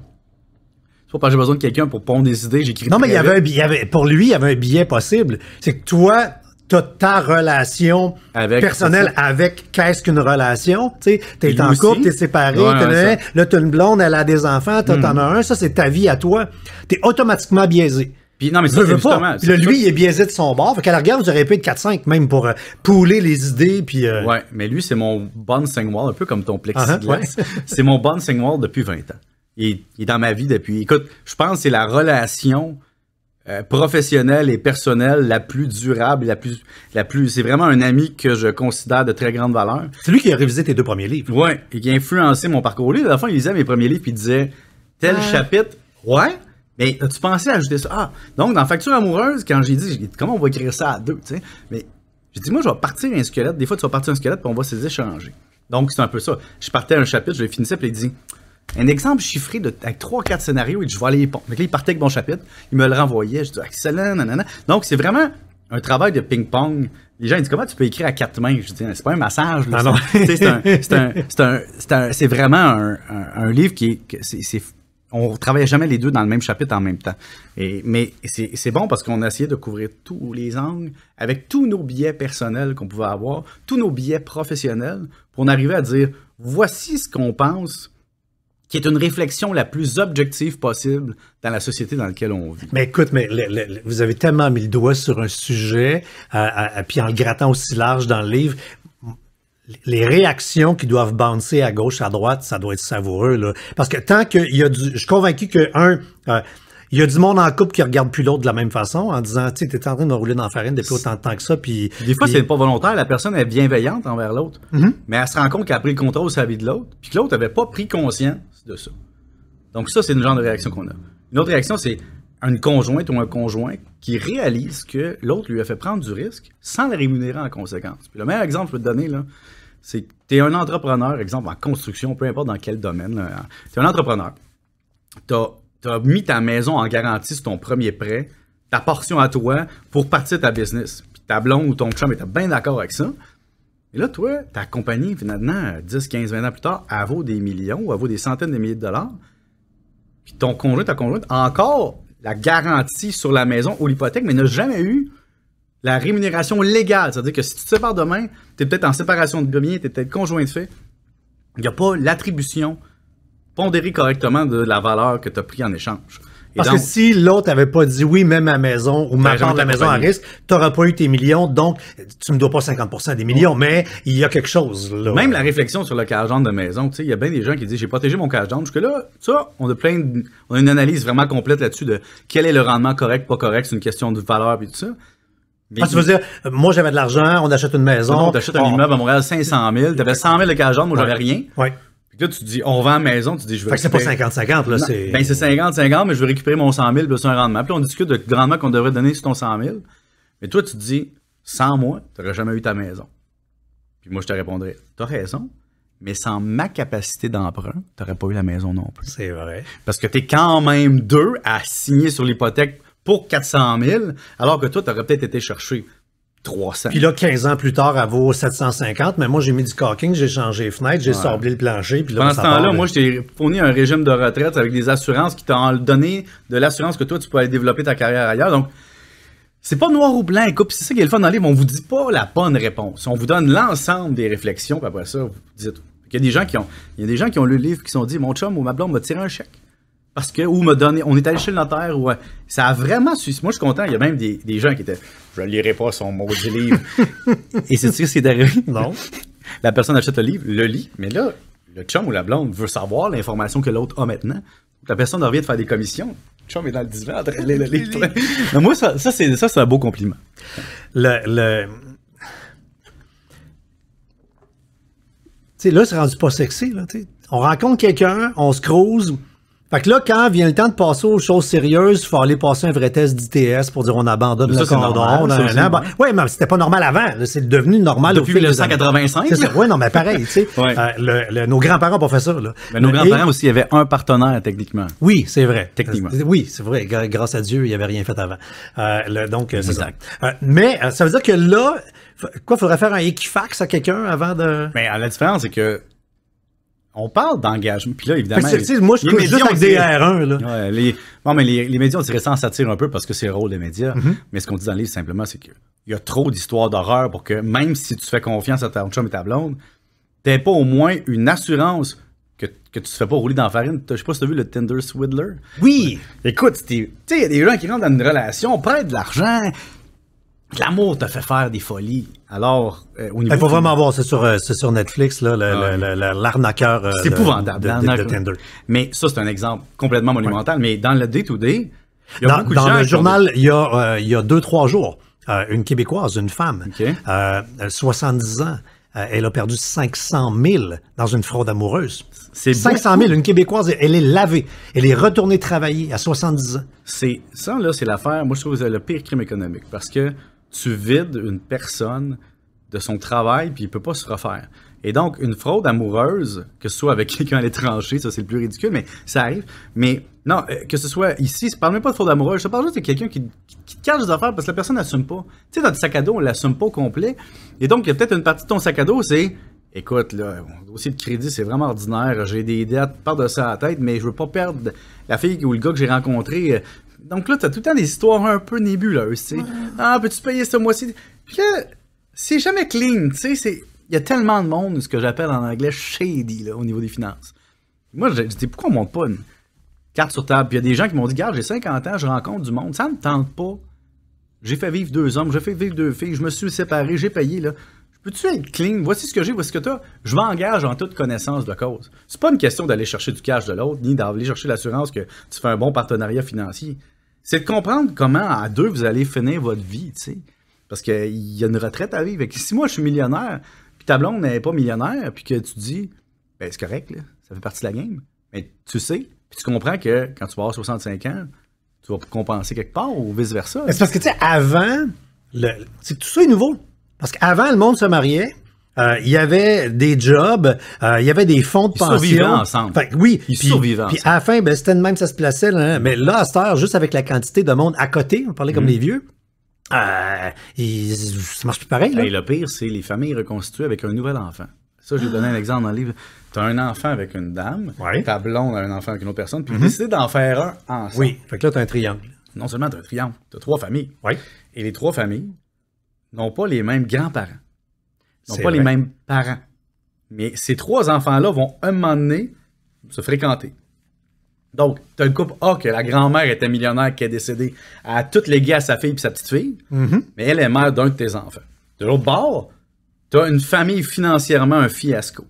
C'est pas j'ai besoin de quelqu'un pour pondre des idées, j'écris. Non, mais il y avait pour lui, il y avait un billet possible. C'est que toi, t'as ta relation personnelle avec qu'est-ce qu'une relation. Tu es en couple, t'es séparé, tu es là, t'as une blonde, elle a des enfants, t'en hmm. as un, ça c'est ta vie à toi. T'es automatiquement biaisé. Puis non, mais ça, veut justement. Là, lui, il est biaisé de son bord. Fait qu'à la regarde, vous auriez pu être 4-5 même pour euh, pouler les idées. Puis, euh, Ouais, mais lui, c'est mon bouncing wall, un peu comme ton plexiglas. Ah, c'est mon bouncing wall depuis 20 ans. Il, est dans ma vie depuis. Écoute, je pense que c'est la relation euh, professionnelle et personnelle la plus durable, la plus. La plus c'est vraiment un ami que je considère de très grande valeur. C'est lui qui a révisé tes deux premiers livres. Ouais, et qui a influencé mon parcours. Lui, à la fin, il lisait mes premiers livres puis il disait tel chapitre, ouais mais as-tu pensé à ajouter ça? Ah, donc dans Facture amoureuse, quand j'ai dit, comment on va écrire ça à deux, tu sais? Mais j'ai dit, moi, je vais partir un squelette. Des fois, tu vas partir un squelette, puis on va les échanger. Donc, c'est un peu ça. Je partais un chapitre, je le finissais, puis il dit, un exemple chiffré de, avec trois, quatre scénarios, et je vais aller les Donc là, il partait avec mon chapitre, il me le renvoyait, je dis, excellent, nanana. Donc, c'est vraiment un travail de ping-pong. Les gens ils disent comment tu peux écrire à quatre mains? Je dis, c'est pas un massage. c'est vraiment un, livre qui est, c'est on travaillait jamais les deux dans le même chapitre en même temps. mais c'est bon parce qu'on a essayé de couvrir tous les angles avec tous nos billets personnels qu'on pouvait avoir, tous nos billets professionnels, pour en arriver à dire voici ce qu'on pense qui est une réflexion la plus objective possible dans la société dans laquelle on vit. Mais écoute, mais vous avez tellement mis le doigt sur un sujet, euh, euh, puis en le grattant aussi large dans le livre, les réactions qui doivent bouncer à gauche, à droite, ça doit être savoureux. Parce que tant qu'il y a du... Je suis convaincu que, un, euh, il y a du monde en couple qui regarde plus l'autre de la même façon en disant, tu sais, es en train de rouler dans la farine depuis autant de temps que ça. Puis, des fois, c'est pas volontaire. La personne est bienveillante envers l'autre, mm-hmm. mais elle se rend compte qu'elle a pris le contrôle de sa vie de l'autre, puis que l'autre n'avait pas pris conscience de ça. Donc, ça, c'est le genre de réaction qu'on a. Une autre réaction, c'est une conjointe ou un conjoint qui réalise que l'autre lui a fait prendre du risque sans le rémunérer en conséquence. Puis le meilleur exemple que je peux te donner, c'est que tu es un entrepreneur, exemple en construction, peu importe dans quel domaine, tu es un entrepreneur, tu as, mis ta maison en garantie sur ton premier prêt, ta portion à toi pour partir ta business. Puis ta blonde ou ton chum était bien d'accord avec ça. Et là, toi, ta compagnie, finalement, 10, 15, 20 ans plus tard, elle vaut des millions, elle vaut des centaines de milliers de dollars. Puis ton conjoint, ta conjointe, encore la garantie sur la maison ou l'hypothèque, mais n'a jamais eu la rémunération légale. C'est-à-dire que si tu te sépares demain, tu es peut-être en séparation de biens, tu es peut-être conjoint de fait. Il n'y a pas l'attribution pondérée correctement de la valeur que tu as pris en échange. Parce que si l'autre avait pas dit oui, même ma maison, ou ben, ma part de la maison à risque, tu n'auras pas eu tes millions, donc tu ne me dois pas 50% des millions, mais il y a quelque chose, là. Même la réflexion sur le cash de maison, tu sais, il y a bien des gens qui disent j'ai protégé mon cash Parce que là, on a plein on a une analyse vraiment complète là-dessus de quel est le rendement correct, pas correct, c'est une question de valeur et tout ça. Ah, tu veux dire, moi j'avais de l'argent, on achète une maison. Non, on un immeuble à Montréal 500 000, t'avais 100 000 de cash moi j'avais rien. Oui. Puis là, tu te dis, on vend la maison, tu te dis, je veux. Fait que c'est pas 50-50, là, c'est. Ben, c'est 50-50, mais je veux récupérer mon 100 000, puis c'est un rendement. Puis on discute de rendement qu'on devrait donner sur ton 100 000. Mais toi, tu te dis, sans moi, tu n'aurais jamais eu ta maison. Puis moi, je te répondrais, tu as raison, mais sans ma capacité d'emprunt, tu n'aurais pas eu la maison non plus. C'est vrai. Parce que tu es quand même deux à signer sur l'hypothèque pour 400 000, alors que toi, tu aurais peut-être été chercher 300. Puis là, 15 ans plus tard, elle vaut 750, mais moi, j'ai mis du caulking, j'ai changé les fenêtres, j'ai sablé le plancher. Puis là, ce temps-là, moi, je t'ai fourni un régime de retraite avec des assurances qui t'ont donné de l'assurance que toi, tu peux développer ta carrière ailleurs. Donc, c'est pas noir ou blanc, écoute. C'est ça qui est le fun dans le livre. On vous dit pas la bonne réponse. On vous donne l'ensemble des réflexions, puis après ça, vous dites. Il y a des gens qui ont, il y a des gens qui ont lu le livre qui se sont dit, mon chum ou ma blonde m'a tiré un chèque. Parce que, ou me donné, on est allé chez le notaire, ou, euh, ça a vraiment su. Moi, je suis content. Il y a même des gens qui étaient, je lirai pas son maudit livre. Et c'est-tu ce qui est arrivé? Non. La personne achète le livre, le lit, mais là, le chum ou la blonde veut savoir l'information que l'autre a maintenant. La personne envie de faire des commissions. Le chum est dans le divan elle le livre. moi, ça, c'est un beau compliment. Le. Tu sais, là, c'est rendu pas sexy. Là, on rencontre quelqu'un, on se croise, fait que là, quand vient le temps de passer aux choses sérieuses, il faut aller passer un vrai test d'ITS pour dire on abandonne mais le cordon. Oui, mais c'était pas normal avant. C'est devenu normal Depuis au 1985. Oui, non, mais pareil. tu sais, euh, nos grands-parents n'ont pas fait ça. Mais ben, nos grands-parents aussi, il avait un partenaire techniquement. Oui, c'est vrai. Techniquement. Euh, oui, c'est vrai. Grâce à Dieu, il n'y avait rien fait avant. Euh, donc, c'est ça. mais ça veut dire que là, quoi, faudrait faire un équifax à quelqu'un avant de. Mais ben, la différence, c'est que on parle d'engagement. Puis là, évidemment. que, moi, je suis médias, juste des R1. Là. les, bon, mais les, les, médias, on dirait ça s'attire un peu parce que c'est le rôle des médias. Mm-hmm. Mais ce qu'on dit dans le livre, simplement, c'est qu'il y a trop d'histoires d'horreur pour que même si tu fais confiance à ton chum et ta blonde, t'aies pas au moins une assurance que, que tu te fais pas rouler dans la farine. Je sais pas si tu as vu le Tinder swidler Oui! Écoute, tu sais, il y a des gens qui rentrent dans une relation, prennent de l'argent, L'amour te fait faire des folies. Alors, euh, au niveau. Il faut vraiment voir, c'est sur, euh, sur Netflix, là, ah, l'arnaqueur. Euh, c'est épouvantable, de, Tinder. Mais ça, c'est un exemple complètement monumental. Mais dans le day-to-day, dans, beaucoup le journal, il y, a, il y deux, trois jours, une Québécoise, une femme, 70 ans, elle a perdu 500 000 dans une fraude amoureuse. C'est 500 000, une Québécoise, elle est lavée. Elle est retournée travailler à 70 ans. C'est ça, là, c'est l'affaire. Moi, je trouve que c'est le pire crime économique parce que tu vides une personne de son travail, puis il ne peut pas se refaire. Et donc, une fraude amoureuse, que ce soit avec quelqu'un à l'étranger, ça c'est le plus ridicule, mais ça arrive. Mais non, euh, que ce soit ici, je parle même pas de fraude amoureuse, je parle juste de quelqu'un qui, te cache des affaires parce que la personne n'assume pas. Tu sais, le sac à dos, on l'assume pas au complet. Et donc, il y a peut-être une partie de ton sac à dos, c'est écoute, là, mon dossier de crédit, c'est vraiment ordinaire, j'ai des dettes par de ça à la tête, mais je veux pas perdre la fille ou le gars que j'ai rencontré, euh, donc là, as tout le temps des histoires un peu nébuleuses, tu sais. Ah, peux-tu payer ce mois-ci? Puis c'est jamais clean, tu sais. Il y a tellement de monde, ce que j'appelle en anglais shady, là, au niveau des finances. Moi, je dis, pourquoi on monte pas une carte sur table? Puis il y a des gens qui m'ont dit, Regarde, j'ai 50 ans, je rencontre du monde, ça ne me tente pas. J'ai fait vivre deux hommes, j'ai fait vivre deux filles, je me suis séparé, j'ai payé, là. Peux-tu être clean? Voici ce que j'ai, voici ce que as. Je m'engage en toute connaissance de cause. C'est pas une question d'aller chercher du cash de l'autre, ni d'aller chercher l'assurance que tu fais un bon partenariat financier. C'est de comprendre comment à deux vous allez finir votre vie, tu sais. Parce qu'il y a une retraite à vivre. si moi je suis millionnaire, puis ta blonde n'est pas millionnaire, puis que tu dis, ben c'est correct, là, ça fait partie de la game. Mais tu sais, puis tu comprends que quand tu vas avoir 65 ans, tu vas compenser quelque part ou vice versa. C'est parce que tu sais, avant, le... tout ça est nouveau. Parce qu'avant, le monde se mariait, euh, il y avait des jobs, euh, il y avait des fonds de Ils pension. ensemble. oui. Ils puis, survivaient Puis à la fin, ben, c'était de même, ça se plaçait. Là, hein. mais là, à cette heure, juste avec la quantité de monde à côté, on parlait comme les mm-hmm. vieux, euh, ils, ça marche plus pareil. Et le pire, c'est les familles reconstituées avec un nouvel enfant. Ça, je vous donner un exemple dans le livre. Tu as un enfant avec une dame, ouais. ta blonde un enfant avec une autre personne, puis tu mm-hmm. décides d'en faire un ensemble. Oui, fait que là, tu as un triangle. Non seulement tu as un triangle, tu as trois familles. Oui. Et les trois familles n'ont pas les mêmes grands-parents n'ont pas les mêmes parents. Mais ces trois enfants-là vont un moment donné se fréquenter. Donc, tu as le couple A, que la grand-mère était millionnaire, qui est décédée, à toutes les gars à sa fille et sa petite-fille, mm-hmm. mais elle est mère d'un de tes enfants. De l'autre bord, tu as une famille financièrement un fiasco.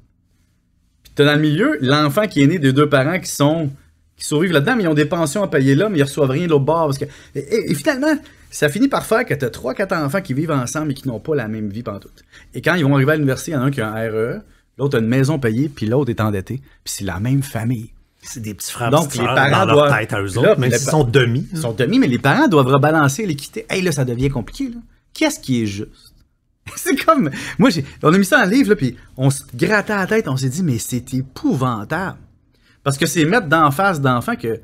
Puis tu as dans le milieu l'enfant qui est né de deux parents qui sont qui survivent là-dedans, mais ils ont des pensions à payer là, mais ils reçoivent rien de l'autre bord. Parce que... et finalement, ça finit par faire que tu as 3-4 enfants qui vivent ensemble et qui n'ont pas la même vie pantoute. Et quand ils vont arriver à l'université, il y en a un qui a un RE, l'autre a une maison payée, puis l'autre est endetté. Puis c'est la même famille. C'est des petits frères Donc, les parents dans leur tête à eux autres, mais sont demi. Ils sont demi, mais les parents doivent rebalancer l'équité. Hey, là, ça devient compliqué. Qu'est-ce qui est juste? c'est comme... Moi, j'ai. on a mis ça en livre, là, puis on se grattait la tête, on s'est dit, mais c'est épouvantable. Parce que c'est mettre d'en face d'enfants que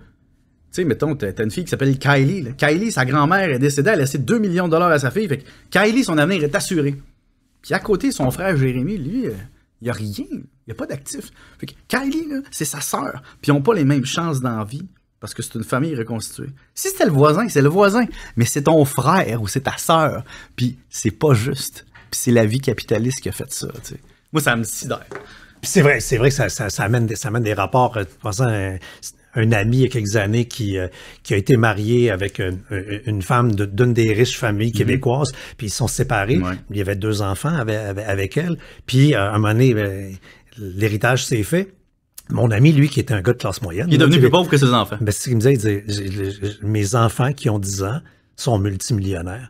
tu sais, mettons, t'as une fille qui s'appelle Kylie. Kylie, sa grand-mère est décédée, elle a laissé 2 millions de dollars à sa fille. Fait que Kylie, son avenir est assuré. Puis à côté, son frère Jérémy, lui, euh, il a rien. Il a pas d'actif. Fait que Kylie, c'est sa sœur. Puis ils pas les mêmes chances dans la vie parce que c'est une famille reconstituée. Si c'était le voisin, c'est le voisin. Mais c'est ton frère ou c'est ta sœur. Puis c'est pas juste. Puis c'est la vie capitaliste qui a fait ça. Moi, ça me sidère. Puis c'est vrai, c'est vrai que ça, amène des, des rapports. Euh, un ami il y a quelques années qui, euh, a été marié avec une, femme d'une des riches familles mm-hmm. québécoises, puis ils sont séparés. Il y avait deux enfants avec, elle. Puis euh, à un moment donné, ben, l'héritage s'est fait. Mon ami, lui, qui était un gars de classe moyenne. Il est devenu plus pauvre que ses enfants. mais ben, ce qu'il me disait, mes enfants qui ont 10 ans sont multimillionnaires.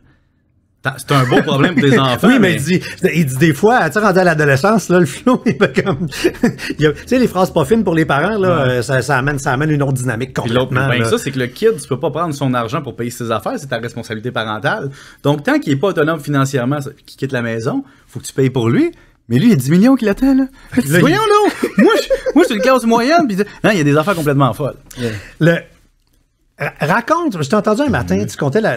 C'est un beau problème pour les enfants. oui, mais, Il, dit, il dit des fois, tu sais, rendu à l'adolescence, là, le flow, il fait comme. tu sais, les phrases pas fines pour les parents, là, euh, ça, amène, ça amène une autre dynamique complètement. Ben, ça, c'est que le kid, tu peux pas prendre son argent pour payer ses affaires, c'est ta responsabilité parentale. Donc, tant qu'il est pas autonome financièrement, qu'il quitte la maison, faut que tu payes pour lui. Mais lui, il y a 10 millions qui l'attend, là. là Voyons, il... moi, je, moi, je suis une classe moyenne, puis hein, il y a des affaires complètement folles. Le euh, raconte, je t'ai entendu un matin, mhm. tu comptais la.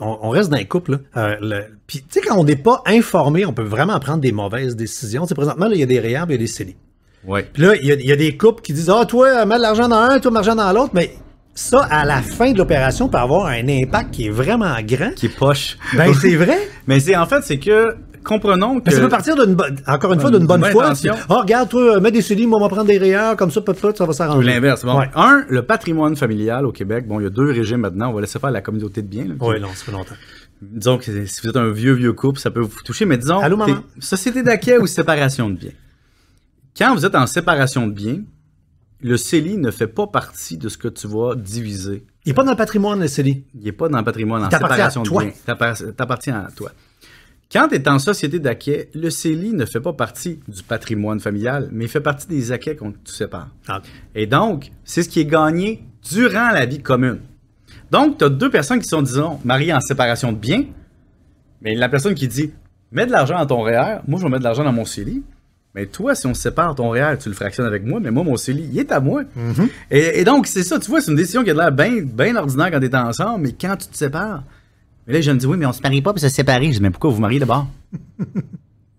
on, reste dans les couples, là. Euh, puis, tu sais, quand on n'est pas informé, on peut vraiment prendre des mauvaises décisions. T'sais, présentement, il y a des réhab, il y a des CELI. Ouais. Puis là, il y, a des couples qui disent Ah, toi, mets de l'argent dans un, toi, mets de l'argent dans l'autre. Mais ça, à la fin de l'opération, peut avoir un impact qui est vraiment grand. Qui est poche. Ben, c'est vrai. Mais c'est en fait, c'est que comprenons que. Mais ça peut partir d'une bonne, encore une fois, d'une bonne foi. Oh, regarde, toi, euh, mets des CELI, moi, on va prendre des rayons, comme ça, peut ça va s'arranger. L'inverse. Un, le patrimoine familial au Québec. Bon, il y a deux régimes maintenant. On va laisser faire la communauté de biens. oui, non, ça pas longtemps. Disons que si vous êtes un vieux, vieux couple, ça peut vous toucher. Mais disons, Allô, maman? société d'acquis ou séparation de biens. Quand vous êtes en séparation de biens, le CELI ne fait pas partie de ce que tu vas diviser. Il n'est pas dans le patrimoine, le CELI. Il n'est pas dans le patrimoine, en séparation de biens. T'appartient à toi. Quand tu es en société d'acquet, le CELI ne fait pas partie du patrimoine familial, mais il fait partie des acquets qu'on tu sépare. Ah. Et donc, c'est ce qui est gagné durant la vie commune. Donc, tu as deux personnes qui sont, disons, mariées en séparation de biens, mais la personne qui dit Mets de l'argent dans ton REER, e moi je vais mettre de l'argent dans mon CELI. Mais toi, si on sépare ton REER, e tu le fractionnes avec moi, mais moi, mon CELI, il est à moi. Mm-hmm. et, donc, c'est ça, tu vois, c'est une décision qui a l'air bien ordinaire quand tu es ensemble, mais quand tu te sépares, mais là, je me dis, oui, mais on se marie pas puis se séparer. Je dis, mais pourquoi vous mariez d'abord?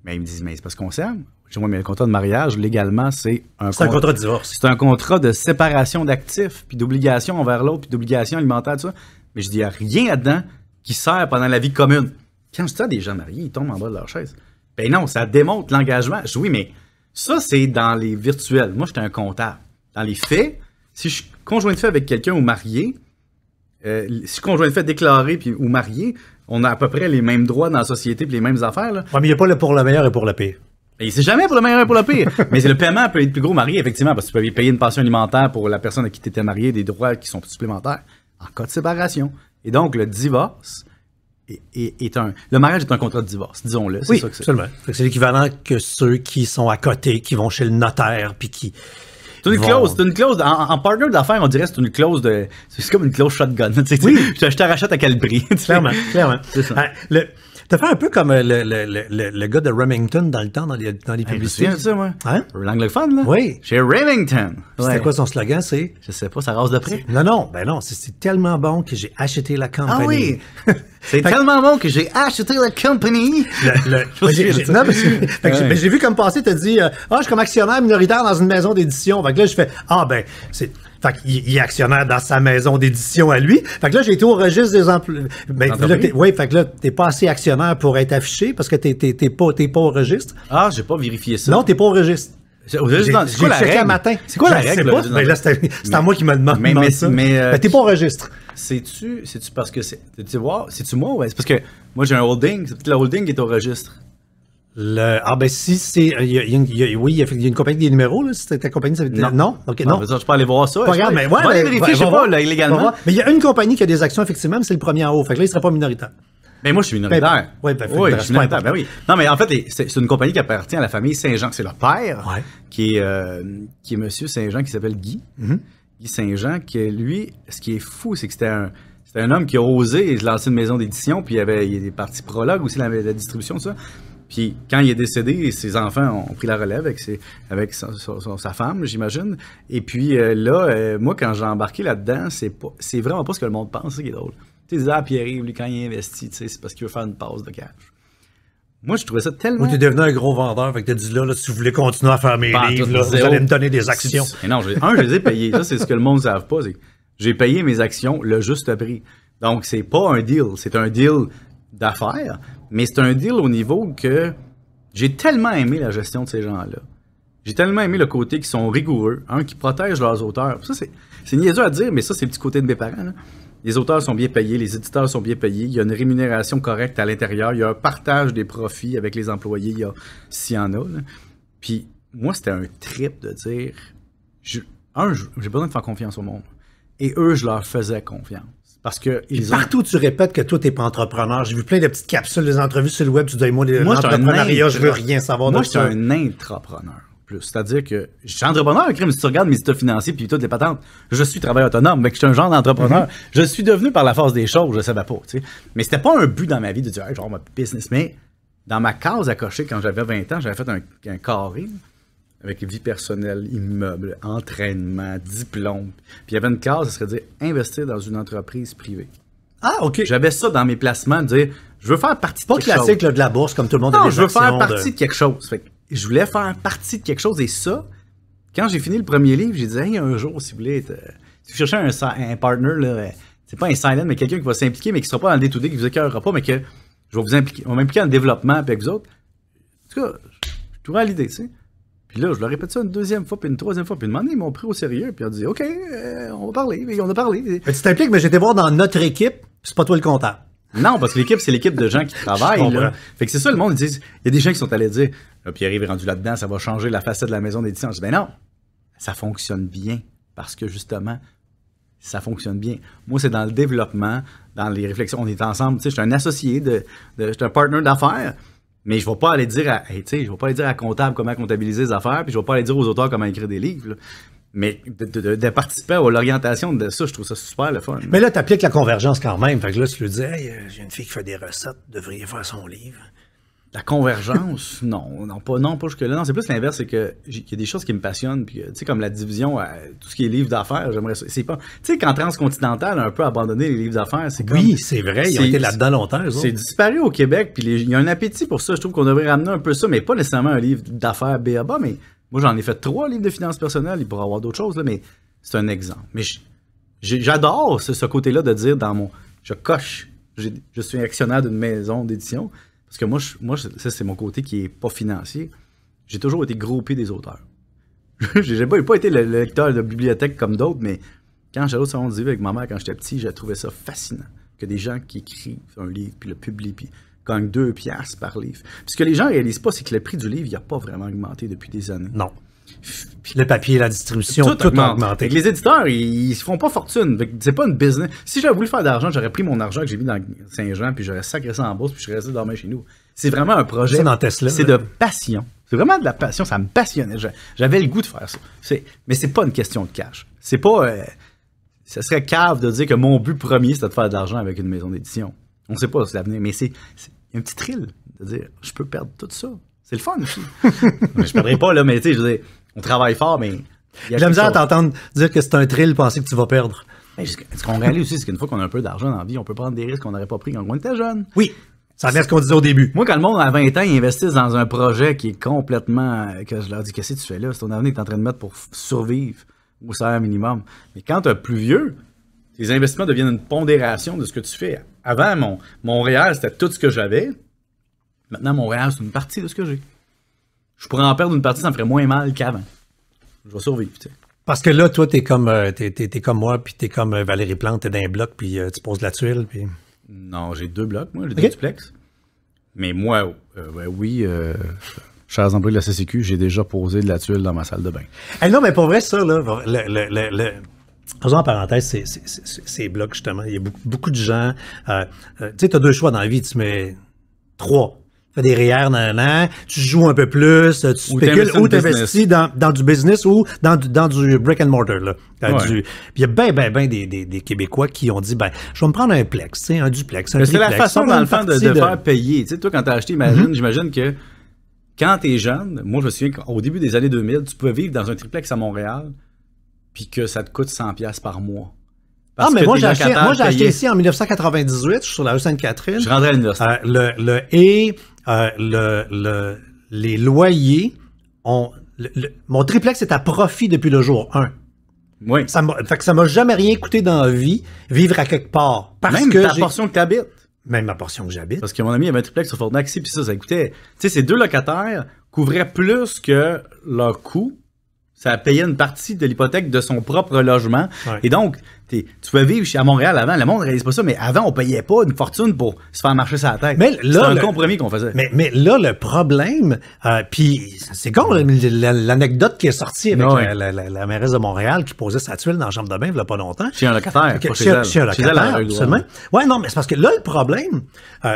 mais ils me disent, mais c'est parce qu'on s'aime. Je dis, mais le contrat de mariage, légalement, c'est un, contrat de divorce. C'est un contrat de séparation d'actifs, puis d'obligation envers l'autre, puis d'obligation alimentaire, tout ça. Mais je dis, il n'y a rien dedans qui sert pendant la vie commune. Quand je dis des gens mariés, ils tombent en bas de leur chaise. Ben non, ça démontre l'engagement. Je dis, oui, mais ça, c'est dans les virtuels. Moi, j'étais un comptable. Dans les faits, si je suis conjoint de fait avec quelqu'un ou marié, euh, si le conjoint de fait déclaré puis, ou marié, on a à peu près les mêmes droits dans la société et les mêmes affaires. Oui, mais il n'y a pas le pour le meilleur et pour le pire. Et sait jamais pour le meilleur et pour le pire. mais le paiement peut être plus gros marié, effectivement, parce que tu peux payer une pension alimentaire pour la personne à qui tu étais marié, des droits qui sont supplémentaires en cas de séparation. Et donc, le divorce est, un. Le mariage est un contrat de divorce, disons-le. Oui, ça que absolument. C'est l'équivalent que ceux qui sont à côté, qui vont chez le notaire, puis qui c'est une clause, c'est une clause. En, partner d'affaires, on dirait que c'est une clause de. C'est comme une clause shotgun. Tu oui. tu un te à quel prix. clairement, clairement. C'est ça. Ah, t'as fait un peu comme euh, le, le, le, gars de Remington dans le temps, dans les, dans les publicités. C'est ça, moi. Hein? L'anglophone, là? Oui. Chez Remington. C'était quoi son slogan? C'est. Je sais pas, ça rase de près. Non, non, ben non, c'est tellement bon que j'ai acheté la campagne. Ah oui! C'est tellement bon que j'ai acheté la compagnie. J'ai vu comme passer te dit, euh, ah, je suis comme actionnaire minoritaire dans une maison d'édition. Fait que là, je fais, ah ben, c'est... Fait est actionnaire dans sa maison d'édition à lui. Fait que là, j'ai été au registre des emplois. Ben, oui, fait que là, t'es pas assez actionnaire pour être affiché parce que t'es pas, pas au registre. Ah, j'ai pas vérifié ça. Non, t'es pas au registre. C'est quoi la règle? matin. C'est quoi la règle? c'est à moi qui me demande. Mais, mais, mais, euh, t'es pas au registre. C'est-tu, c'est-tu parce que c'est. Tu vois, c'est-tu moi? Ouais, c'est parce que moi, j'ai un holding. C'est peut-être le holding qui est au registre. Le, ah ben si c'est oui il y a une compagnie qui a des numéros là c'est ta compagnie ça veut dire non ok non, je peux aller voir ça regarde mais ouais, ben, pas légalement mais il y a une compagnie qui a des actions effectivement c'est le premier en haut fait que là il serait pas minoritaire mais moi, je suis minoritaire. Ben, ben, ouais, ben, oui, ben, je suis minoritaire. Ben, oui. Non, mais en fait, c'est une compagnie qui appartient à la famille Saint-Jean. C'est leur père, qui, est, euh, qui monsieur Saint-Jean, qui s'appelle Guy. Mm-hmm. Guy Saint-Jean, qui lui, ce qui est fou, c'est que c'était un, un, homme qui a osé lancer une maison d'édition, puis il, avait, il y a des parties prologues aussi, la, distribution, tout ça. Puis quand il est décédé, ses enfants ont pris la relève avec, avec sa, femme, j'imagine. Et puis euh, là, euh, moi, quand j'ai embarqué là-dedans, c'est vraiment pas ce que le monde pense, c'est qui est drôle. Tu sais, ah, Pierre-Yves, lui, quand il investit, c'est parce qu'il veut faire une pause de cash. Moi, je trouvais ça tellement. Moi, tu devenu un gros vendeur, fait que dit là, là, si vous voulez continuer à faire mes livres, vous allez me donner des actions. non, un, je les ai payés. Ça, c'est ce que le monde ne savent pas. J'ai payé mes actions le juste prix. Donc, c'est pas un deal. C'est un deal d'affaires, mais c'est un deal au niveau que j'ai tellement aimé la gestion de ces gens-là. J'ai tellement aimé le côté qui sont rigoureux, un, qui protègent leurs auteurs. Ça, c'est niaiseux à dire, mais ça, c'est le petit côté de mes parents. Là. Les auteurs sont bien payés, les éditeurs sont bien payés, il y a une rémunération correcte à l'intérieur, il y a un partage des profits avec les employés, il y a, s'il y en a. Puis moi, c'était un trip de dire, je, un, j'ai besoin de faire confiance au monde. Et eux, je leur faisais confiance. Parce que ils partout, tu répètes que toi, est pas entrepreneur. J'ai vu plein de petites capsules, des entrevues sur le web. Tu dis, moi, l'entrepreneuriat, je veux rien savoir moi, de Moi, je suis un entrepreneur. C'est-à-dire que je suis entrepreneur, crime, si tu regardes mes états financiers puis toutes les patentes, je suis travailleur autonome, mais que je suis un genre d'entrepreneur. Mm-hmm. Je suis devenu par la force des choses, je ne savais pas. Mais Mais c'était pas un but dans ma vie de dire, hey, genre, ma business. Mais dans ma case à cocher, quand j'avais 20 ans, j'avais fait un, carré avec vie personnelle, immeuble, entraînement, diplôme. Puis il y avait une case, ça serait dire investir dans une entreprise privée. Ah, OK. J'avais ça dans mes placements, de dire je veux faire partie de pas quelque chose. classique de la bourse comme tout le monde. Non, je veux faire partie de, quelque chose je voulais faire partie de quelque chose. Et ça, quand j'ai fini le premier livre, j'ai dit, hey, un jour, si vous voulez, euh, si vous cherchez un, un partner, euh, c'est pas un silent, mais quelqu'un qui va s'impliquer, mais qui sera pas dans le tout 2 qui qui vous écœurera pas, mais que je vais vous impliquer, on m'impliquer en développement, avec vous autres. En tout cas, je suis à l'idée, tu sais. Puis là, je leur répète ça une deuxième fois, puis une troisième fois, puis demandé, ils m'ont pris au sérieux, puis ils ont dit, OK, euh, on va parler, on a parlé. Mais tu t'impliques, mais j'étais voir dans notre équipe, c'est pas toi le comptable. Non, parce que l'équipe, c'est l'équipe de gens qui travaillent. là. Fait que c'est ça, le monde, il y a des gens qui sont allés dire ah, Pierre-Yves est rendu là-dedans, ça va changer la facette de la maison d'édition. Je dis ben non, ça fonctionne bien parce que justement, ça fonctionne bien. Moi, c'est dans le développement, dans les réflexions. On est ensemble. Tu sais, je suis un associé, de, je suis un partner d'affaires, mais je ne vais pas aller dire à, je vais pas aller dire à comptable comment comptabiliser les affaires, puis je ne vais pas aller dire aux auteurs comment écrire des livres. Mais de, participer à l'orientation de ça, je trouve ça super le fun. Mais là, tu appliques la convergence quand même. Fait que là, tu lui dis, euh, j'ai une fille qui fait des recettes, devrait faire son livre. La convergence, non, non pas, non, pas jusque-là. Non, c'est plus l'inverse, c'est que qu'il y a des choses qui me passionnent, puis euh, tu sais, comme la division, tout ce qui est livre d'affaires, j'aimerais ça. C'est pas, tu sais, quand Transcontinental a un peu abandonné les livres d'affaires, c'est Oui, c'est vrai, ils ont été là-dedans longtemps, C'est disparu au Québec, puis il y a un appétit pour ça. Je trouve qu'on devrait ramener un peu ça, mais pas nécessairement un livre d'affaires B.A.B.A., mais moi, j'en ai fait trois livres de finances personnelles. Il pourrait y avoir d'autres choses, mais c'est un exemple. Mais j'adore ce, côté-là de dire dans mon. Je coche. Je suis actionnaire d'une maison d'édition. Parce que moi, moi ça, c'est mon côté qui n'est pas financier. J'ai toujours été groupé des auteurs. j'ai pas, pas été le, lecteur de bibliothèque comme d'autres, mais quand j'allais au salon du avec ma mère quand j'étais petit, j'ai trouvé ça fascinant que des gens qui écrivent un livre, puis le publient, puis gagne deux piastres par livre. Puis ce que les gens réalisent pas, c'est que le prix du livre, il n'a pas vraiment augmenté depuis des années. Non. le papier, la distribution, tout, tout augmenté. Les éditeurs, ils, se font pas fortune. C'est pas une business. Si j'avais voulu faire l'argent, j'aurais pris mon argent que j'ai mis dans Saint-Jean, puis j'aurais sacré ça en bourse, puis je serais resté dormir chez nous. C'est vraiment un projet. C'est C'est de passion. C'est vraiment de la passion. Ça me passionnait. J'avais le goût de faire ça. Mais c'est pas une question de cash. C'est pas. ça euh, serait cave de dire que mon but premier, c'était de faire de l'argent avec une maison d'édition. On sait pas, c'est l'avenir, mais c'est un petit thrill de dire je peux perdre tout ça. C'est le fun aussi. je perdrai pas, là, mais tu sais, je on travaille fort, mais. J'ai la t'entendre dire que c'est un thrill penser que tu vas perdre. Ben, ce qu'on réalise aussi, c'est qu'une fois qu'on a un peu d'argent dans la vie, on peut prendre des risques qu'on n'aurait pas pris quand on était jeune. Oui. Ça vient ce qu'on disait au début. Moi, quand le monde à 20 ans, ils dans un projet qui est complètement. que je leur dis, qu'est-ce que tu fais là? C'est ton avenir que tu es en train de mettre pour survivre au salaire minimum. Mais quand tu es plus vieux, tes investissements deviennent une pondération de ce que tu fais avant, mon, Montréal, c'était tout ce que j'avais. Maintenant, Montréal, c'est une partie de ce que j'ai. Je pourrais en perdre une partie, ça me ferait moins mal qu'avant. Je vais survivre, Parce que là, toi, t'es comme, euh, comme moi, puis t'es comme euh, Valérie Plante, t'es un bloc, puis euh, tu poses de la tuile. Non, j'ai deux blocs, moi, j'ai duplex. Mais moi, ben oui, chers employés de la CCQ, j'ai déjà posé de la tuile dans ma salle de bain. Hey, non, mais pour vrai, ça, là, le, Faisons en parenthèse c'est bloc justement. Il y a beaucoup, de gens. Euh, euh, tu sais, tu as deux choix dans la vie. Tu mets trois. Tu fais des un an. tu joues un peu plus, tu spécules ou tu investis dans, du business ou dans du, brick and mortar. Là, euh, il y a bien, bien, bien des, Québécois qui ont dit ben, je vais me prendre un plex, un duplex. C'est la façon, dans le fond de, faire payer. Tu sais toi, quand tu as acheté, mhm. j'imagine que quand tu es jeune, moi, je me souviens qu'au début des années 2000, tu pouvais vivre dans un triplex à Montréal puis que ça te coûte 100$ par mois. ah, mais moi, j'ai acheté, moi, ici en 1998, je suis sur la rue Sainte-Catherine. Je rentrais à l'université. Euh, le, le, et euh, les loyers ont. mon triplex est à profit depuis le jour 1. Oui. Ça fait que ça m'a jamais rien coûté dans la vie, vivre à quelque part. Parce Même que la portion que tu habites. Même ma portion que j'habite. Parce que mon ami avait un triplex sur Fortnite, puis ça, ça coûtait. Tu sais, ces deux locataires couvraient plus que leur coût ça payait une partie de l'hypothèque de son propre logement. Et donc, tu vas vivre à Montréal avant. Le monde ne réalise pas ça, mais avant, on payait pas une fortune pour se faire marcher sa tête. Mais là, un le, compromis qu'on faisait. Mais, là, le problème, euh, puis c'est con, l'anecdote qui est sortie avec la, mairesse de Montréal qui posait sa tuile dans la chambre de bain il n'y a pas longtemps. Chez un locataire. Chez, un locataire, Ouais, non, mais c'est parce que là, le problème, euh,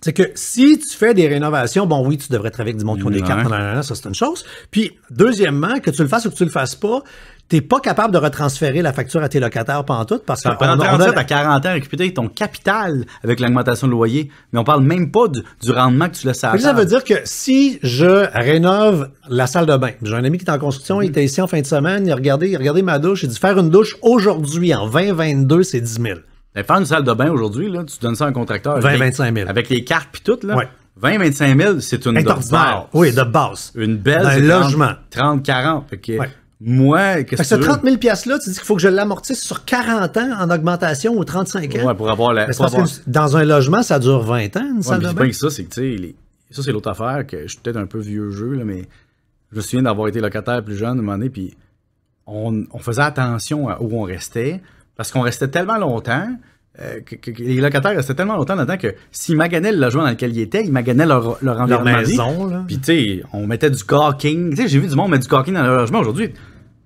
c'est que si tu fais des rénovations, bon oui, tu devrais travailler avec du monde qui ont des cartes, ça c'est une chose. Puis deuxièmement, que tu le fasses ou que tu le fasses pas, t'es pas capable de retransférer la facture à tes locataires pendant tout parce que pendant 37 à 40 ans récupérer ton capital avec l'augmentation de loyer mais on parle même pas du, rendement que tu le à ça veut dire que si je rénove la salle de bain j'ai un ami qui est en construction il mhm. était ici en fin de semaine il a regardé il a ma douche il a dit faire une douche aujourd'hui en 2022 c'est 10 000 ben, faire une salle de bain aujourd'hui, là, tu donnes ça à un contracteur. 20-25 000. Avec les cartes et tout, là. Ouais. 20-25 000, c'est une de Oui, de base. Une belle. Un logement. 30-40. Moi, qu'est-ce que ce 30 000 là, tu dis qu'il faut que je l'amortisse sur 40 ans en augmentation ou 35 ans. Oui, pour avoir la. dans un logement, ça dure 20 ans, une salle de bain. Bien que ça, c'est que, les... ça, c'est l'autre affaire que je suis peut-être un peu vieux jeu, là, mais je me souviens d'avoir été locataire plus jeune à un moment donné, puis on faisait attention à où on restait. Parce qu'on restait tellement longtemps, euh, les locataires restaient tellement longtemps dedans que si maganel le logement dans lequel ils étaient, ils maganaient leur, leur environnement. maison, Puis, tu sais, on mettait du caulking. Tu sais, j'ai vu du monde mettre du caulking dans leur logement aujourd'hui.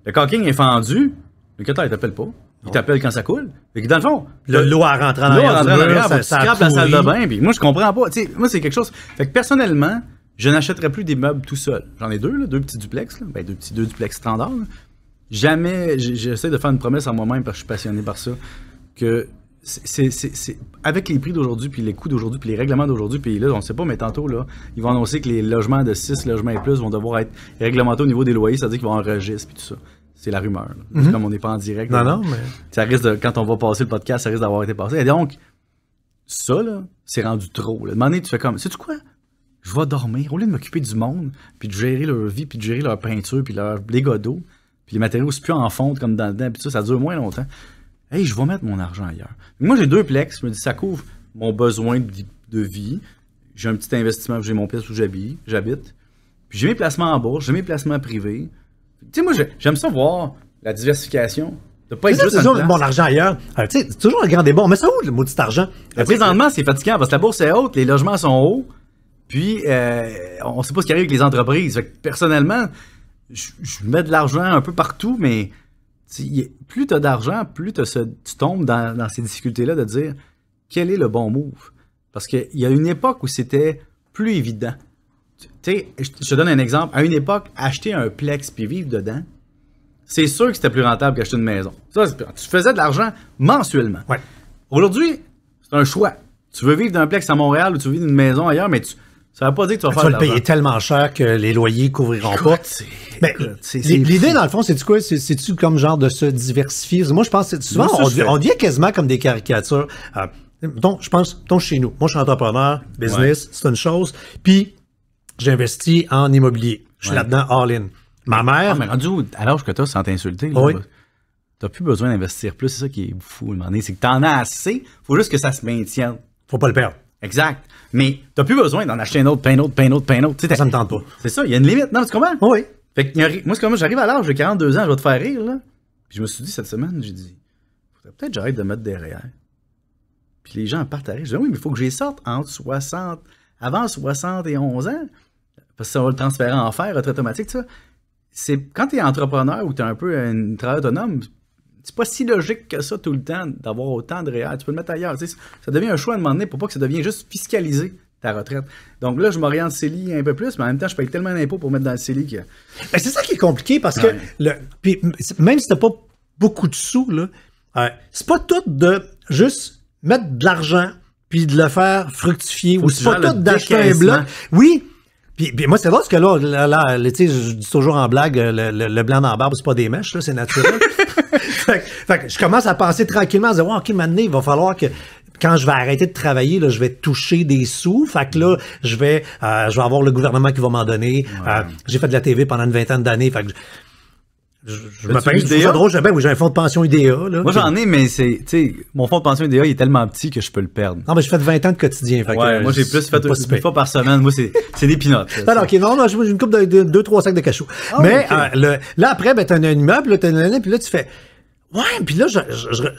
Le caulking est fendu. Le locataire, il t'appelle pas. Il t'appelle quand ça coule. Fait dans le fond. Le loir dans ça, ça la salle de bain. Puis moi, je comprends pas. sais, moi, c'est quelque chose. Fait que personnellement, je n'achèterais plus des meubles tout seul. J'en ai deux, là, deux petits duplex. Là. Ben, deux petits deux duplex standard jamais, j'essaie de faire une promesse à moi-même parce que je suis passionné par ça, que c'est, avec les prix d'aujourd'hui, puis les coûts d'aujourd'hui, puis les règlements d'aujourd'hui, puis là, on ne sait pas, mais tantôt, là, ils vont annoncer que les logements de 6 logements et plus vont devoir être réglementés au niveau des loyers, c'est-à-dire qu'ils vont enregistrer, puis tout ça. C'est la rumeur. Mm-hmm. Comme on n'est pas en direct. Non, non, mais. Ça risque quand on va passer le podcast, ça risque d'avoir été passé. Et donc, ça, là, c'est rendu trop. Là. Donné, tu fais comme, sais-tu quoi? Je vais dormir. Au lieu de m'occuper du monde, puis de gérer leur vie, puis de gérer leur peinture, puis leur les les matériaux, c'est plus en fonte comme dans le temps, puis ça, ça dure moins longtemps. Hey, je vais mettre mon argent ailleurs. Moi, j'ai deux plex, je me dis, ça couvre mon besoin de vie. J'ai un petit investissement, j'ai mon pièce où j'habite, j'habite. Puis j'ai mes placements en bourse, j'ai mes placements privés. Tu sais, moi, j'aime ça voir la diversification. De pas juste toujours mon argent ailleurs. Euh, c'est toujours le grand débat. Mais ça où le maudit argent? Ben, présentement, c'est fatigant parce que la bourse est haute, les logements sont hauts. Puis, euh, on ne sait pas ce qui arrive avec les entreprises. personnellement, je, mets de l'argent un peu partout, mais plus tu as d'argent, plus tu tombes dans, ces difficultés-là de dire quel est le bon move. Parce qu'il y a une époque où c'était plus évident. je te donne un exemple. À une époque, acheter un plex puis vivre dedans, c'est sûr que c'était plus rentable qu'acheter une maison. Ça, tu faisais de l'argent mensuellement. Aujourd'hui, c'est un choix. Tu veux vivre d'un plex à Montréal ou tu veux vivre d'une maison ailleurs, mais tu, ça ne veut pas dire que tu vas faire Tu le payer tellement cher que les loyers ne couvriront pas. L'idée, dans le fond, c'est-tu quoi? C'est-tu comme genre de se diversifier? Moi, je pense que souvent, on, on dit quasiment comme des caricatures. Euh, donc, je pense, ton chez nous. Moi, je suis entrepreneur, business, c'est une chose. Puis, j'investis en immobilier. Je suis là-dedans all-in. Ma ah, mère. Ah, mais rendu à l'âge que tu as sans t'insulter, oui. plus besoin d'investir plus. C'est ça qui est fou, C'est que tu en as assez. faut juste que ça se maintienne. faut pas le perdre. Exact. Mais t'as plus besoin d'en acheter un autre, plein autre, plein autre. plein d'autres. Ça me tente pas. C'est ça, il y a une limite. Non, tu comprends? Oui. Fait que, moi, c'est comme j'arrive à l'âge de 42 ans, je vais te faire rire, là. Puis je me suis dit cette semaine, j'ai dit, faudrait peut-être que j'arrête de mettre derrière. Puis les gens partent à rire. Je dis, oui, mais il faut que j'y sorte entre 60, avant 71 ans. Parce que ça va le transférer en fer, retraite automatique, tu sais. C'est quand t'es entrepreneur ou t'es un peu un travailleur autonome, c'est pas si logique que ça tout le temps d'avoir autant de réels. Tu peux le mettre ailleurs. ça devient un choix à un moment donné pour pas que ça devienne juste fiscaliser ta retraite. Donc là, je m'oriente CELI un peu plus, mais en même temps, je paye tellement d'impôts pour mettre dans le CELI que. Ben, c'est ça qui est compliqué parce que même si t'as pas beaucoup de sous, là, euh, c'est pas tout de juste mettre de l'argent puis de le faire fructifier ou c'est pas tout d'acheter un bloc. Oui, puis, moi, c'est vrai parce que là, tu sais, je dis toujours en blague, le, blanc dans la barbe, c'est pas des mèches, c'est naturel. fait, que je commence à penser tranquillement, à dire, OK, maintenant, il va falloir que quand je vais arrêter de travailler, là, je vais toucher des sous. Fait que là, je vais, euh, je vais avoir le gouvernement qui va m'en donner. Euh, j'ai fait de la TV pendant une vingtaine d'années. Fait je, je m'appelle IDEA. drôle, ben j'ai un fonds de pension IDA. Là, Moi, j'en ai, mais c'est, mon fonds de pension IDA il est tellement petit que je peux le perdre. Non, mais je fais 20 ans de quotidien. Fait euh, moi, j'ai plus fait une fois par semaine. Moi, c'est, des pinottes. alors non, j'ai une coupe de 2-3 sacs de cachou. Ah, mais euh, là, après, ben, as un, un immeuble, t'as une année, puis là, tu fais, Ouais, puis là,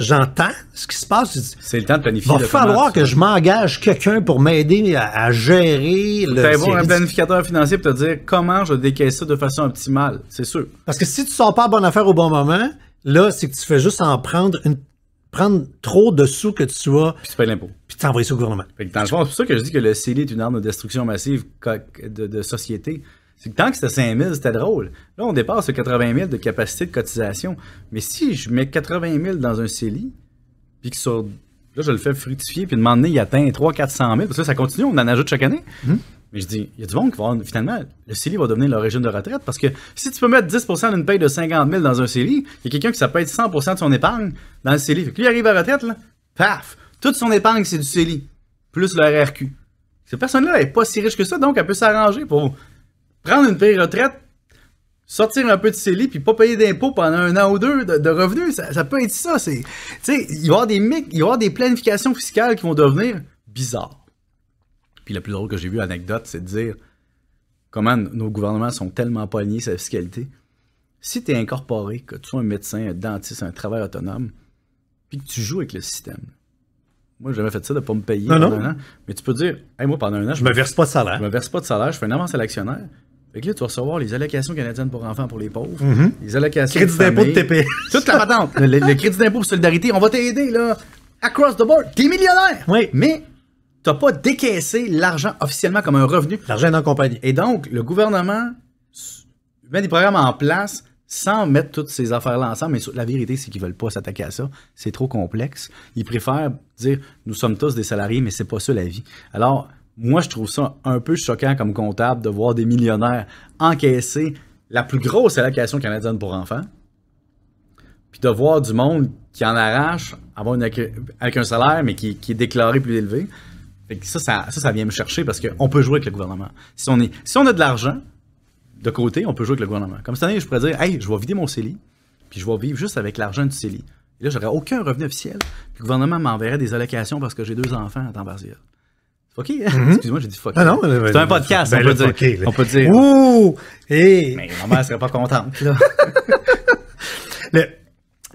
j'entends ce qui se passe. C'est le temps de planifier. Il va falloir que je m'engage quelqu'un pour m'aider à, gérer le. Tu voir un planificateur financier pour te dire comment je décaisse ça de façon optimale, c'est sûr. Parce que si tu ne sors pas à bonne affaire au bon moment, là, c'est que tu fais juste en prendre trop de sous que tu as. Puis tu payes l'impôt. Puis tu envoies ça au gouvernement. Dans le fond, c'est pour ça que je dis que le CELI est une arme de destruction massive de, de société. C'est que tant que c'était 5 000, c'était drôle. Là, on dépasse 80 000 de capacité de cotisation. Mais si je mets 80 000 dans un CELI, puis que sur. Là, je le fais fructifier, puis de moment il atteint 300-400 000, parce que ça continue, on en ajoute chaque année. Mhm. Mais je dis, il y a du monde qui va finalement, le CELI va devenir leur régime de retraite parce que si tu peux mettre 10 d'une paye de 50 000 dans un CELI, il y a quelqu'un qui ça être 100 de son épargne dans le CELI. Fait que lui, arrive à la retraite, là, paf, toute son épargne, c'est du CELI, plus le RRQ. Cette personne-là, elle n'est pas si riche que ça, donc elle peut s'arranger pour prendre une paye retraite, sortir un peu de CELI puis pas payer d'impôts pendant un an ou deux de, revenus, ça, peut être ça. il va y avoir des il y des planifications fiscales qui vont devenir bizarres. Puis la plus drôle que j'ai vu, anecdote, c'est de dire comment nos gouvernements sont tellement pas alignés sur la fiscalité. Si tu es incorporé, que tu sois un médecin, un dentiste, un travail autonome, puis que tu joues avec le système, moi, j'ai jamais fait ça de ne pas me payer pendant un an. Mais tu peux dire, hey, moi, pendant un an, je, ne me verse pas de salaire. Je me verse pas de salaire, je fais une avance à l'actionnaire. Fait que là, tu vas recevoir les allocations canadiennes pour enfants pour les pauvres, mhm. les allocations. Crédit d'impôt de TP. Toute la patente. le, crédit d'impôt pour solidarité, on va t'aider, là. Across the board. T'es millionnaire. Oui. Mais t'as pas décaissé l'argent officiellement comme un revenu. L'argent est en compagnie. Et donc, le gouvernement met des programmes en place sans mettre toutes ces affaires-là ensemble. Mais la vérité, c'est qu'ils veulent pas s'attaquer à ça. C'est trop complexe. Ils préfèrent dire, nous sommes tous des salariés, mais c'est pas ça la vie. Alors, moi, je trouve ça un peu choquant comme comptable de voir des millionnaires encaisser la plus grosse allocation canadienne pour enfants, puis de voir du monde qui en arrache avec un salaire, mais qui, est déclaré plus élevé. ça, ça, vient me chercher parce qu'on peut jouer avec le gouvernement. Si on, a de l'argent de côté, on peut jouer avec le gouvernement. Comme cette année, je pourrais dire Hey, je vais vider mon CELI, puis je vais vivre juste avec l'argent du CELI. Et là, n'aurais aucun revenu officiel, le gouvernement m'enverrait des allocations parce que j'ai deux enfants à temps OK. Mm-hmm. Excuse-moi, j'ai dit fuck. Non non, c'est un podcast, on, peut ben dire, on, peut dire, Ouh! hé. Mais ma mère serait pas contente. Là.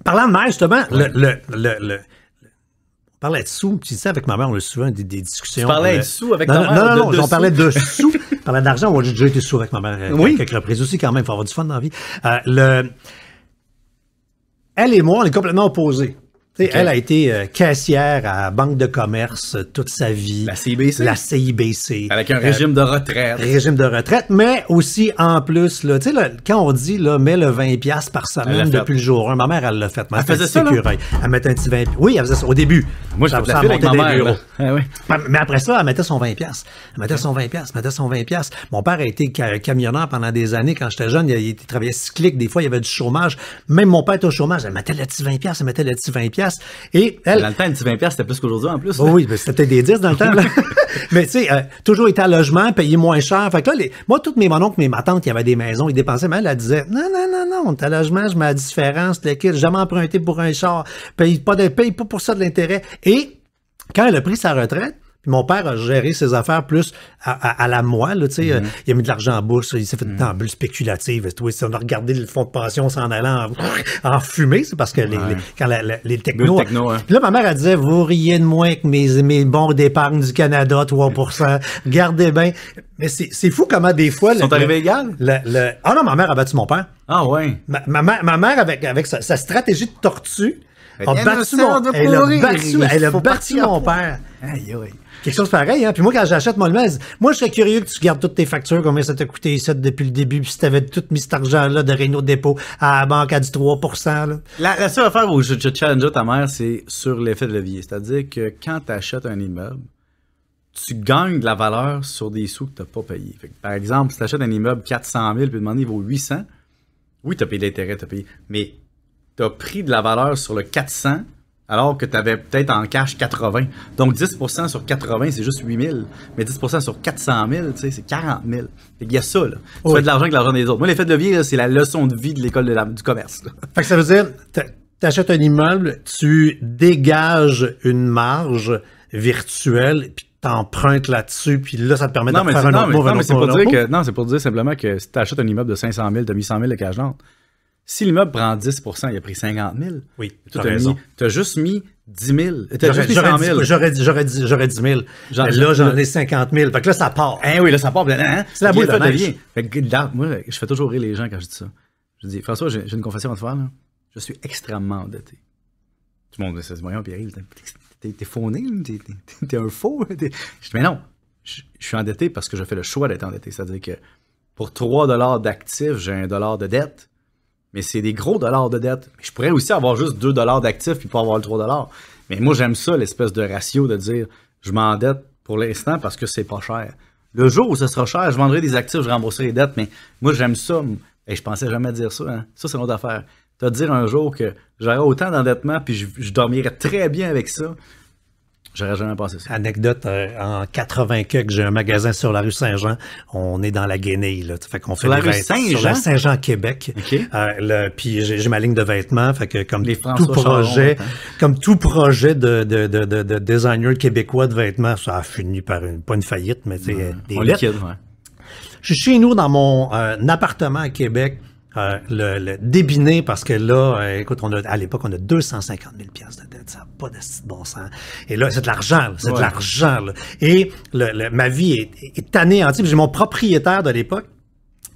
Parlant de mère, justement, le, le, on parlait de sous. Tu sais, avec ma mère, on a souvent des, discussions. Tu parlais euh, de sous avec non, ta mère? Non, non, non, on parlait de sous. on parlait d'argent. On a déjà été sous avec ma mère euh, oui. quelques reprises aussi quand même. Il faut avoir du fun dans la vie. Euh, le... Elle et moi, on est complètement opposés. Elle a été cassière euh, caissière à Banque de commerce euh, toute sa vie. La CIBC. La CIBC. Avec un euh, régime de retraite. Régime de retraite, mais aussi en plus, là, sais, quand on dit là, mets le 20$ par semaine depuis le jour ma mère, elle l'a fait. Elle, faisait ça. Là? Elle mettait un petit 20$. Oui, elle faisait ça au début. Moi, je ça, ça avec ma mère, ah Mais après ça, elle mettait son 20$. Elle mettait son 20$. Elle mettait son 20$. Mon père a été camionneur pendant des années. Quand j'étais jeune, il, il travaillait cyclique. Des fois, il y avait du chômage. Même mon père était au chômage. Elle mettait le petit 20$. Elle mettait le petit 20$ dans le temps, une petite 20 c'était plus qu'aujourd'hui en plus. Oh oui, mais c'était des 10 dans le temps. mais tu sais, euh, toujours été à logement, payé moins cher. Fait que là, moi, toutes mes mon mes ma tante, qui avaient des maisons, ils dépensaient, mais elle, disait, non, non, non, non, t'as logement, je mets la différence, le jamais emprunté pour un char, paye pas paye pas pour ça de l'intérêt. Et quand elle a pris sa retraite, mon père a géré ses affaires plus à, la moelle. Tu sais, mhm. euh, Il a mis de l'argent en bourse, il s'est fait mm -hmm. une bulle spéculative. on a regardé le fonds de pension s'en allant en, fumée, c'est parce que les, les quand les techno... Là, ma mère, elle disait, vous riez de moins que mes, mes bons d'épargne du Canada, 3 Gardez bien. Mais c'est fou comment des fois... Ils sont arrivés le... Ah non, ma mère a battu mon père. Ah ouais. Ma, ma, ma mère, avec, avec sa stratégie de tortue, ah, elle a battu, mon père. Quelque chose pareil, hein. Puis moi, quand j'achète mon moi, je serais curieux que tu gardes toutes tes factures, combien ça t'a coûté ça depuis le début, puis si t'avais tout mis cet argent-là de Renault Dépôt à la banque à du 3%. La, seule affaire où je, challenge ta mère, c'est sur l'effet de levier. C'est-à-dire que quand tu achètes un immeuble, tu gagnes de la valeur sur des sous que tu pas payés. par exemple, si t'achètes un immeuble 400 000 puis demander il vaut 800, oui, t'as payé l'intérêt, t'as payé. Mais tu as pris de la valeur sur le 400 alors que tu avais peut-être en cash 80. Donc 10% sur 80, c'est juste 8 000. Mais 10% sur 400 000, c'est 40 000. Il y a ça. Là. Tu fais de l'argent avec l'argent des autres. Moi, l'effet de levier, c'est la leçon de vie de l'école du commerce. Fait que ça veut dire, tu achètes un immeuble, tu dégages une marge virtuelle, puis t'empruntes là-dessus, puis là, ça te permet de faire un non, autre Non, mais c'est pour, dire pour dire simplement que si tu achètes un immeuble de 500 000, de 800 000 de cash si l'immeuble prend 10 il a pris 50 000. Oui, tu as, Tu as, juste mis 10 000. T'as juste mis 100 000. J'aurais 10 000. là, j'en ai 50 000. Fait que là, ça part. Hein, oui, là, ça part. Ben, hein. C'est la boule de moi, je fais toujours rire les gens quand je dis ça. Je dis, François, j'ai une confession à te faire. Je suis extrêmement endetté. Tout le monde se dit, c'est moyen, Pierre-Yves, t'es fauné, t'es un faux. Je dis, mais non, je, suis endetté parce que je fais le choix d'être endetté. C'est-à-dire que pour 3 d'actifs, j'ai 1 de dette mais c'est des gros dollars de dette. je pourrais aussi avoir juste 2 dollars d'actifs puis pas avoir le 3 dollars. Mais moi, j'aime ça, l'espèce de ratio de dire je m'endette pour l'instant parce que c'est pas cher. Le jour où ce sera cher, je vendrai des actifs, je rembourserai les dettes, mais moi, j'aime ça. Et je pensais jamais dire ça. Hein. Ça, c'est notre affaire. Te dire un jour que j'aurai autant d'endettement puis je, je dormirais très bien avec ça J'aurais jamais pensé ça. Anecdote, euh, en 80 que j'ai un magasin sur la rue Saint-Jean. On est dans la Guinée. là. Fait qu'on fait sur la rue Saint-Jean? Québec. Euh, puis j'ai ma ligne de vêtements. Fait que comme tout projet, hein. comme tout projet de, designer québécois de vêtements, ça a fini par une, pas une faillite, mais c'est des Je suis chez nous dans mon euh, appartement à Québec euh, le, débiner parce que là, euh, écoute, on a, à l'époque, on a 250 000 pièces de dette. Ça n'a pas de bon sens. Et là, c'est de l'argent, c'est de l'argent. Et le, ma vie est, est anéantie. J'ai mon propriétaire de l'époque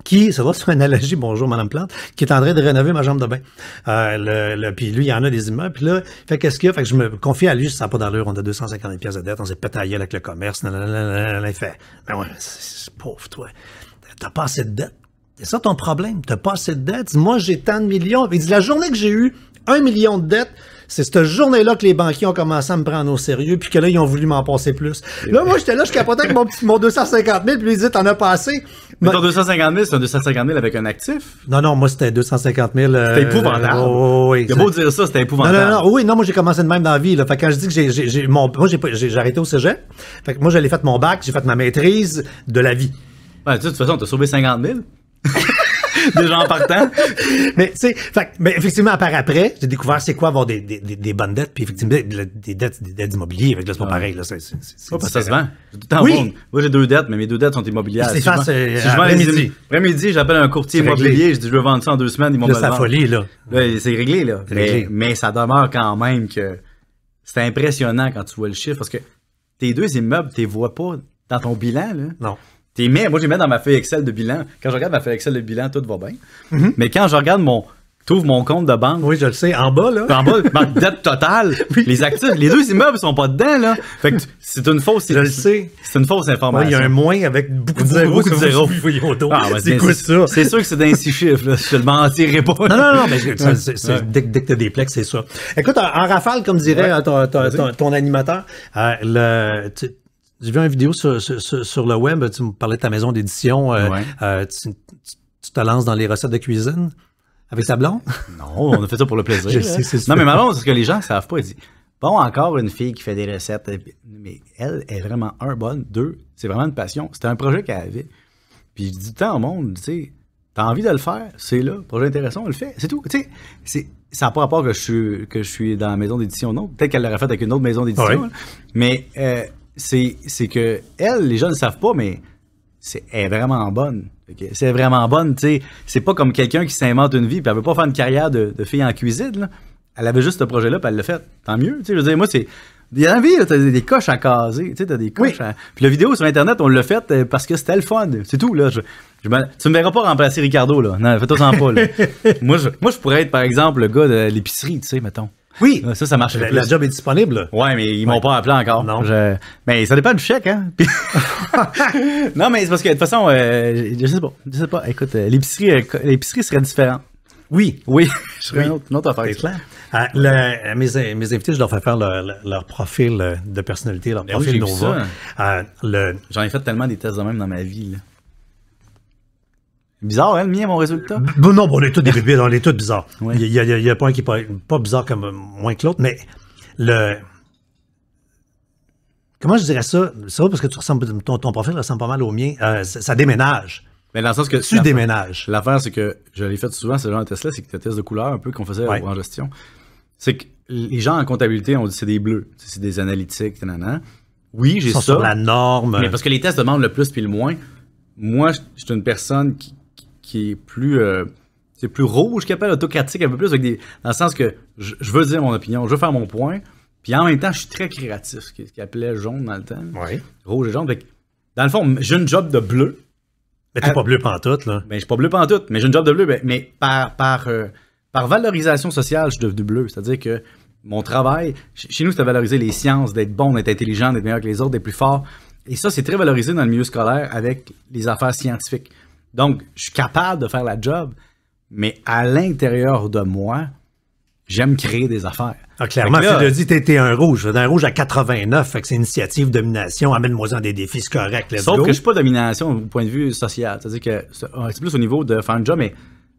qui, ça va sur une analogie, bonjour Madame Plante, qui est en train de rénover ma jambe de bain. Euh, puis lui, il y en a des immeubles. Puis là, qu'est-ce qu'il a? Fait je me confie à lui, ça n'a pas d'allure, on a 250 000 pièces de dette, on s'est pétaillé avec le commerce, il fait, ben ouais, c'est pauvre toi, t'as pas assez de dette c'est ça ton problème. T'as pas assez de dettes. Moi, j'ai tant de millions. Il dit, la journée que j'ai eu un million de dettes, c'est cette journée-là que les banquiers ont commencé à me prendre au sérieux, puis que là, ils ont voulu m'en passer plus. Là, moi, j'étais là, je capotais avec mon, petit, mon 250 000, puis lui, il dit, t'en as passé. Mais ben, ton 250 000, c'est un 250 000 avec un actif? Non, non, moi, c'était 250 000. Euh, c'était épouvantable. Oh, oh, oh oui, c'est beau dire ça, c'était épouvantable. Non, non, non, oui, non, moi, j'ai commencé de même dans la vie, là. Fait quand je dis que j'ai, j'ai, mon, moi, j'ai, arrêté au cégep. Fait que moi, j'allais faire mon bac, j'ai fait ma maîtrise de la vie. Ouais, ben, de toute façon, t'as sauvé 50 000. déjà en partant. mais tu sais, mais effectivement, par après, j'ai découvert c'est quoi avoir des, des, des, bonnes dettes, puis effectivement, des dettes, des dettes immobilières. c'est pas pareil. Là, c'est, c'est, c'est, ça se vend. Oui. Moi, j'ai deux dettes, mais mes deux dettes sont immobilières. C'est vends après-midi. Après-midi, j'appelle un courtier immobilier, je dis je veux vendre ça en deux semaines, ils m'ont c'est folie, là. c'est réglé, là. Mais, ça demeure quand même que c'est impressionnant quand tu vois le chiffre, parce que tes deux immeubles, tu les vois pas dans ton bilan, là. Non moi, je les mets dans ma feuille Excel de bilan. Quand je regarde ma feuille Excel de bilan, tout va bien. Mhm. Mais quand je regarde mon. T'ouvres mon compte de banque. Oui, je le sais. En bas, là. En bas, ma dette totale. Les actifs, les deux immeubles sont pas dedans, là. Fait que c'est une fausse. Je le sais. C'est une fausse information. Il y a un moins avec beaucoup de zéros. Beaucoup de zéros. Ah, c'est quoi ça? C'est sûr que c'est dans six chiffres, là. Je le mentirai pas. Non, non, non, mais dès, que t'as des plexes, c'est ça. Écoute, en, rafale, comme dirait euh, ton, ton, ton, animateur, euh, le, j'ai vu une vidéo sur, le web, tu me parlais de ta maison d'édition, euh, euh, tu, te lances dans les recettes de cuisine avec ta blonde? Non, on a fait ça pour le plaisir. non, mais ma c'est ce que les gens ne savent pas, Bon, encore une fille qui fait des recettes. Mais elle est vraiment, un, bonne, deux, c'est vraiment une passion. C'était un projet qu'elle avait. Puis je dis tant au monde, tu sais, t'as envie de le faire, c'est là, projet intéressant, on le fait, c'est tout. Tu sais, ça n'a pas rapport que je, suis, que je suis dans la maison d'édition, non. Peut-être qu'elle l'aurait fait avec une autre maison d'édition. mais euh, c'est, c'est que elle, les gens ne savent pas, mais c'est, elle est vraiment bonne. C'est vraiment bonne, tu sais. C'est pas comme quelqu'un qui s'invente une vie, puis elle veut pas faire une carrière de, fille en cuisine, Elle avait juste ce projet-là, puis elle l'a fait. Tant mieux, tu sais. moi, c'est. Il y a envie, des coches à caser, tu sais, des coches à... Puis la vidéo sur Internet, on l'a fait euh, parce que c'était le fun, c'est tout, là. Je, me... Tu me verras pas remplacer Ricardo, là. Non, fais-toi sans pas, moi, je, moi, je pourrais être, par exemple, le gars de l'épicerie, tu sais, mettons. Oui. Euh, ça, ça marche. Le, job est disponible. Oui, mais ils m'ont pas appelé encore. Non. Mais ça dépend du chèque, hein. non, mais c'est parce que de toute façon, euh, je sais pas. Je sais pas. Écoute, euh, l'épicerie, l'épicerie serait différente. Oui. Oui. je Une, autre, affaire. C'est clair. Ah, mes, invités, je leur fais faire leur, profil de personnalité, leur ben profil oui, Nova. Ah, J'en ai fait tellement des tests de même dans ma vie. Là. Bizarre, hein, le mien, mon résultat. Bon, non, bon, on est tous des bébés, on est tous bizarres. Il y n'y a, pas un qui est pas bizarre comme euh, moins que l'autre, mais le. Comment je dirais ça? Ça, parce que tu ressembles, ton, profil ressemble pas mal au mien. Euh, ça, déménage. Mais dans le sens que. Tu déménages. L'affaire, c'est que je l'ai fait souvent, ce genre de test-là, c'est que tu tests de couleur un peu qu'on faisait en gestion. C'est que les gens en comptabilité, ont dit c'est des bleus, c'est des analytiques, nanana. Oui, j'ai ça. la norme. Mais parce que les tests demandent le plus puis le moins. Moi, je suis une personne qui, qui est plus. Euh, c'est plus rouge autocratique un peu plus, dans le sens que je, veux dire mon opinion, je veux faire mon point, puis en même temps, je suis très créatif, ce qu'il appelait jaune dans le temps. Oui. Rouge et jaune. dans le fond, j'ai une job de bleu. Mais t'es ah. pas bleu pantoute, là. mais ben, je suis pas bleu pantoute, mais j'ai une job de bleu. Ben, mais par, par, euh, par valorisation sociale, je suis devenu bleu. C'est-à-dire que mon travail, chez nous, de valoriser les sciences, d'être bon, d'être intelligent, d'être meilleur que les autres, d'être plus fort. Et ça, c'est très valorisé dans le milieu scolaire avec les affaires scientifiques. Donc, je suis capable de faire la job, mais à l'intérieur de moi, j'aime créer des affaires. Ah, clairement, tu l'as dit, t'étais un rouge. un rouge à 89, fait que c'est initiative, domination, amène-moi en des défis, c'est correct. Sauf que je suis pas domination au point de vue social. C'est-à-dire que c'est plus au niveau de faire un job, mais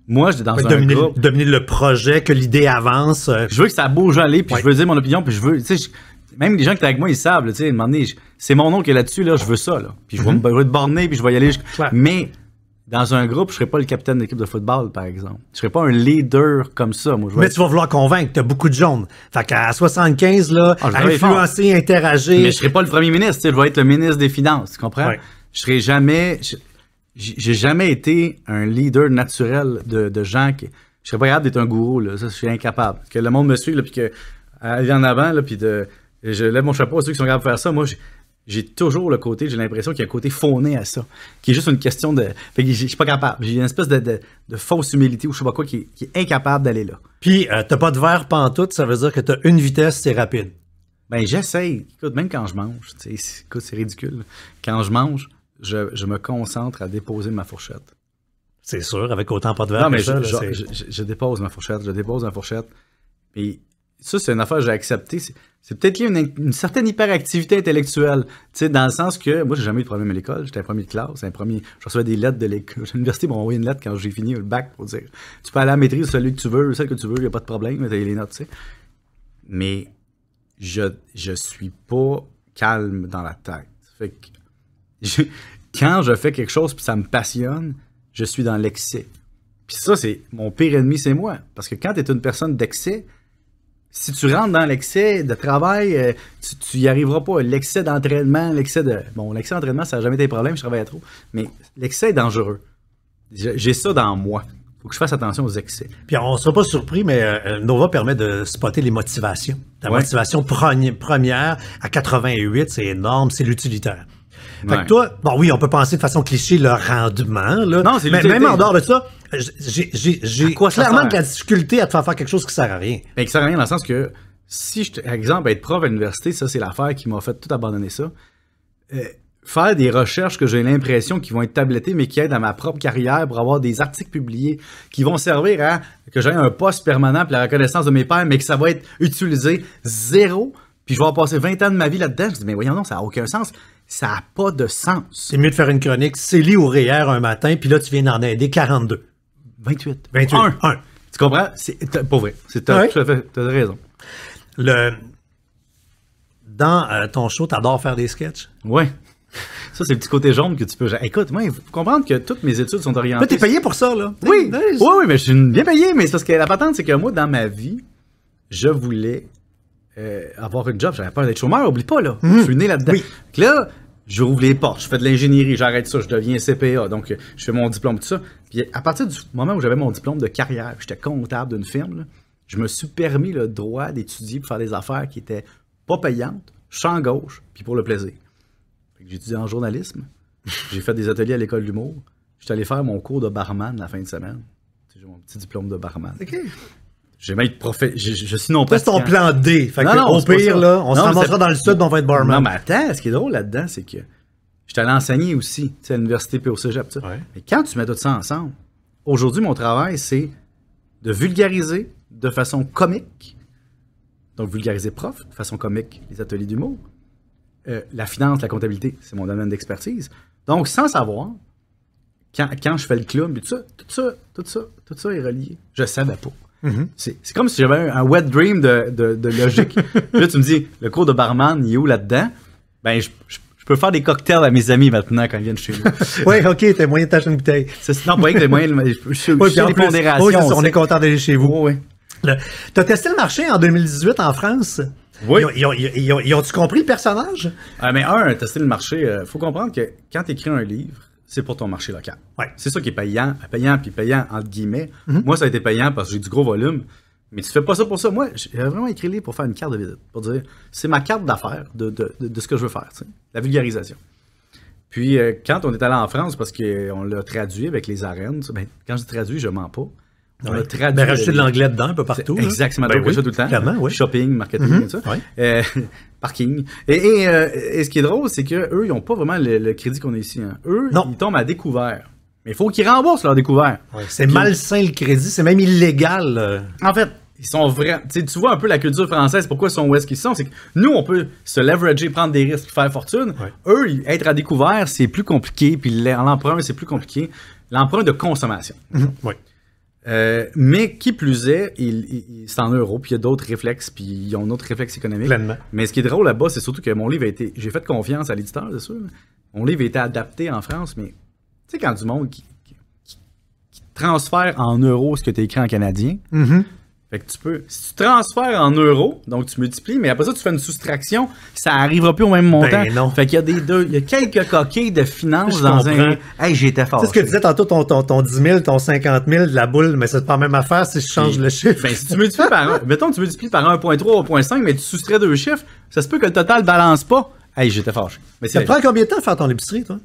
moi, je dans un dominer, dominer le projet, que l'idée avance. je veux que ça bouge aller, puis je veux dire mon opinion, puis je veux, même les gens qui étaient avec moi, ils savent, tu sais, c'est mon nom qui est là-dessus, là, je veux ça, Puis je vais mhm. me borner, puis je vais y aller. Mais dans un groupe, je ne serais pas le capitaine d'équipe de football, par exemple. Je serais pas un leader comme ça. Moi, mais tu vas vouloir convaincre, tu as beaucoup de gens. Fait qu'à 75, là, ah, influencer, interagir. Mais je ne serais pas le premier ministre, je vais être le ministre des Finances, tu comprends? Je serais jamais. J'ai jamais été un leader naturel de, gens qui. Je serais pas capable d'être un gourou, là. Ça, je suis incapable. Que le monde me suive, là, puis que. Euh, aller en avant, là, puis de. Je lève mon chapeau à ceux qui sont capables de faire ça. Moi, je j'ai toujours le côté, j'ai l'impression qu'il y a un côté fauné à ça, qui est juste une question de. je suis pas capable. J'ai une espèce de, fausse humilité ou je sais pas quoi qui, est incapable d'aller là. Puis, euh, t'as pas de verre pantoute, ça veut dire que t'as une vitesse, c'est rapide. Ben, j'essaye. Écoute, même quand je mange, écoute, c'est ridicule. Quand je mange, je, me concentre à déposer ma fourchette. C'est sûr, avec autant pas de verre. Non, mais je, je, je, dépose ma fourchette, je dépose ma fourchette. Puis ça, c'est une affaire que j'ai acceptée. C'est peut-être lié à une, une, certaine hyperactivité intellectuelle. Tu dans le sens que moi, j'ai jamais eu de problème à l'école. J'étais un premier classe, un premier. Je recevais des lettres de l'école. l'université. m'a envoyé une lettre quand j'ai fini le bac pour dire tu peux aller à la maîtrise, celui que tu veux, celle que tu veux, il n'y a pas de problème, mais les notes, tu sais. Mais je, je suis pas calme dans la tête. Fait que quand je fais quelque chose puis ça me passionne, je suis dans l'excès. Puis ça, c'est mon pire ennemi, c'est moi. Parce que quand tu es une personne d'excès, si tu rentres dans l'excès de travail, euh, tu, tu y arriveras pas. L'excès d'entraînement, l'excès de. Bon, l'excès d'entraînement, ça n'a jamais été un problème, je travaillais trop. Mais l'excès est dangereux. J'ai ça dans moi. Faut que je fasse attention aux excès. Puis on ne sera pas surpris, mais euh, euh, Nova permet de spotter les motivations. La motivation première à 88, c'est énorme, c'est l'utilitaire. Fait que toi, bon oui, on peut penser de façon cliché le rendement, là. Mais même en dehors de ça, j'ai clairement de la difficulté à te faire faire quelque chose qui sert à rien. Mais qui sert à rien dans le sens que si, je, exemple, être prof à l'université, ça, c'est l'affaire qui m'a fait tout abandonner ça. Euh, faire des recherches que j'ai l'impression qu'ils vont être tablettées, mais qui aident à ma propre carrière pour avoir des articles publiés qui vont servir à que j'ai un poste permanent pour la reconnaissance de mes pairs, mais que ça va être utilisé zéro. Puis je vais avoir passer 20 ans de ma vie là-dedans. Je dis, mais voyons, non, ça n'a aucun sens. Ça n'a pas de sens. C'est mieux de faire une chronique. C'est lié au REER un matin, puis là, tu viens d'en aider 42. 28. 28. 1. Tu comprends? C'est pas vrai. C'est as, Tu as, raison. Le, dans euh, ton show, tu adores faire des sketchs? Ouais. Ça, c'est le petit côté jaune que tu peux. Écoute, moi, il faut comprendre que toutes mes études sont orientées. tu t'es payé pour ça, là. Oui. Oui, oui, mais je suis bien payé. Mais c'est parce que la patente, c'est que moi, dans ma vie, je voulais euh, avoir un job, j'avais peur d'être chômeur, oublie pas, là. Mhm. Je suis né là-dedans. là, je rouvre les portes, je fais de l'ingénierie, j'arrête ça, je deviens CPA, donc euh, je fais mon diplôme, tout ça. Puis à partir du moment où j'avais mon diplôme de carrière, j'étais comptable d'une firme, je me suis permis le droit d'étudier pour faire des affaires qui étaient pas payantes, champ gauche, puis pour le plaisir. J'ai étudié en journalisme, j'ai fait des ateliers à l'école d'humour, j'étais allé faire mon cours de barman la fin de semaine. J'ai mon petit diplôme de barman. J'ai même je, je, suis non pas. C'est ton hein. plan D. Fait au pire, là, on se ramassera dans le sud, on va être barman. Non, mais attends, ce qui est drôle là-dedans, c'est que j'étais allé enseigner aussi, tu sais, à l'université puis au Mais quand tu mets tout ça ensemble, aujourd'hui, mon travail, c'est de vulgariser de façon comique, donc vulgariser prof, de façon comique, les ateliers d'humour. Euh, la finance, la comptabilité, c'est mon domaine d'expertise. Donc, sans savoir, quand, je fais le club, tout ça, tout ça, tout ça, tout ça est relié. Je savais pas. Mhm. C'est comme si j'avais un, wet dream de, logique. là, tu me dis, le cours de barman, il est où là-dedans? Ben, je, peux faire des cocktails à mes amis maintenant quand ils viennent chez nous. oui, OK, t'as moyen de une bouteille. non, pas que t'as moyen de. Je, je suis en on est content d'aller chez vous. oui. T'as testé le marché en 2018 en France? Oui. Ils ont, ils tu compris le personnage? Ah, mais un, tester le marché, il euh, faut comprendre que quand tu écris un livre, c'est pour ton marché local. Ouais. C'est ça qui est payant, payant puis payant entre guillemets. Mhm. Moi, ça a été payant parce que j'ai du gros volume. Mais tu fais pas ça pour ça. Moi, j'ai vraiment écrit livre pour faire une carte de visite, pour dire c'est ma carte d'affaires de, de, ce que je veux faire, la vulgarisation. Puis euh, quand on est allé en France, parce qu'on l'a traduit avec les arènes, ben, quand je traduis, je mens pas. On a traduit. de l'anglais dedans un peu partout. Exactement. on ben ça tout le temps. Shopping, marketing, mhm. tout ça. Euh, parking. Et, euh, et, ce qui est drôle, c'est qu'eux, ils n'ont pas vraiment le, crédit qu'on a ici. Hein. Eux, ils tombent à découvert. Mais il faut qu'ils remboursent leur découvert. c'est malsain le crédit, c'est même illégal. Euh. En fait, ils sont vrais. Tu vois un peu la culture française, pourquoi ils sont où est-ce qu'ils sont. C'est que nous, on peut se leverager, prendre des risques, faire fortune. Eux, être à découvert, c'est plus compliqué. Puis l'emprunt, c'est plus compliqué. L'emprunt de consommation. Mhm. Oui. Euh, mais qui plus est, c'est en euros, puis il y a d'autres réflexes, puis ils ont d'autres réflexes économiques. Pleinement. Mais ce qui est drôle là-bas, c'est surtout que mon livre a été. J'ai fait confiance à l'éditeur, c'est sûr. Mon livre a été adapté en France, mais tu sais, quand du monde qui, transfère en euros ce que tu écrit en canadien, mm-hmm. Fait que tu peux. Si tu transfères en euros, donc tu multiplies, mais après ça, tu fais une soustraction, ça arrivera plus au même montant. Ben non. Fait qu'il y a des deux, il y a quelques coquilles de finances dans un. Hey, j'étais fort. Tu sais ce que tu disais tantôt, ton, ton, ton 10 000, ton 50 000 de la boule, mais c'est pas la même affaire si je change le chiffre. Ben, si tu multiplies par, mettons, tu multiplies par 1.3 ou 1.5, mais tu soustrais deux chiffres, ça se peut que le total balance pas. Hey, j'étais fâché. Mais ça prend combien de temps à faire ton épicerie, toi?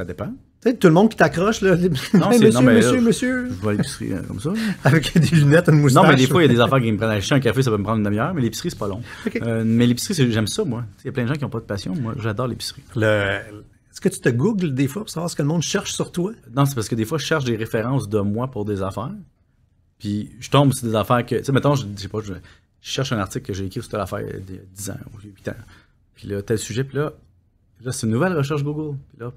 Ça dépend. Tu tout le monde qui t'accroche, là. Ben, non, monsieur, monsieur, monsieur. Je vois l'épicerie euh, comme ça. Avec des lunettes, une moustache. Non, mais des fois, il y a des affaires qui me prennent à acheter un café, ça peut me prendre une demi-heure, mais l'épicerie, c'est pas long. Euh, mais l'épicerie, j'aime ça, moi. Il y a plein de gens qui n'ont pas de passion. Moi, j'adore l'épicerie. Est-ce que tu te googles des fois pour savoir ce que le monde cherche sur toi? Non, c'est parce que des fois, je cherche des références de moi pour des affaires. Puis je tombe sur des affaires que. Tu sais, mettons, je, sais pas, je, cherche un article que j'ai écrit sur telle affaire il y a 10 ans ou 8 ans. Puis là, tel sujet, puis là, là c'est une nouvelle recherche Google. Puis là,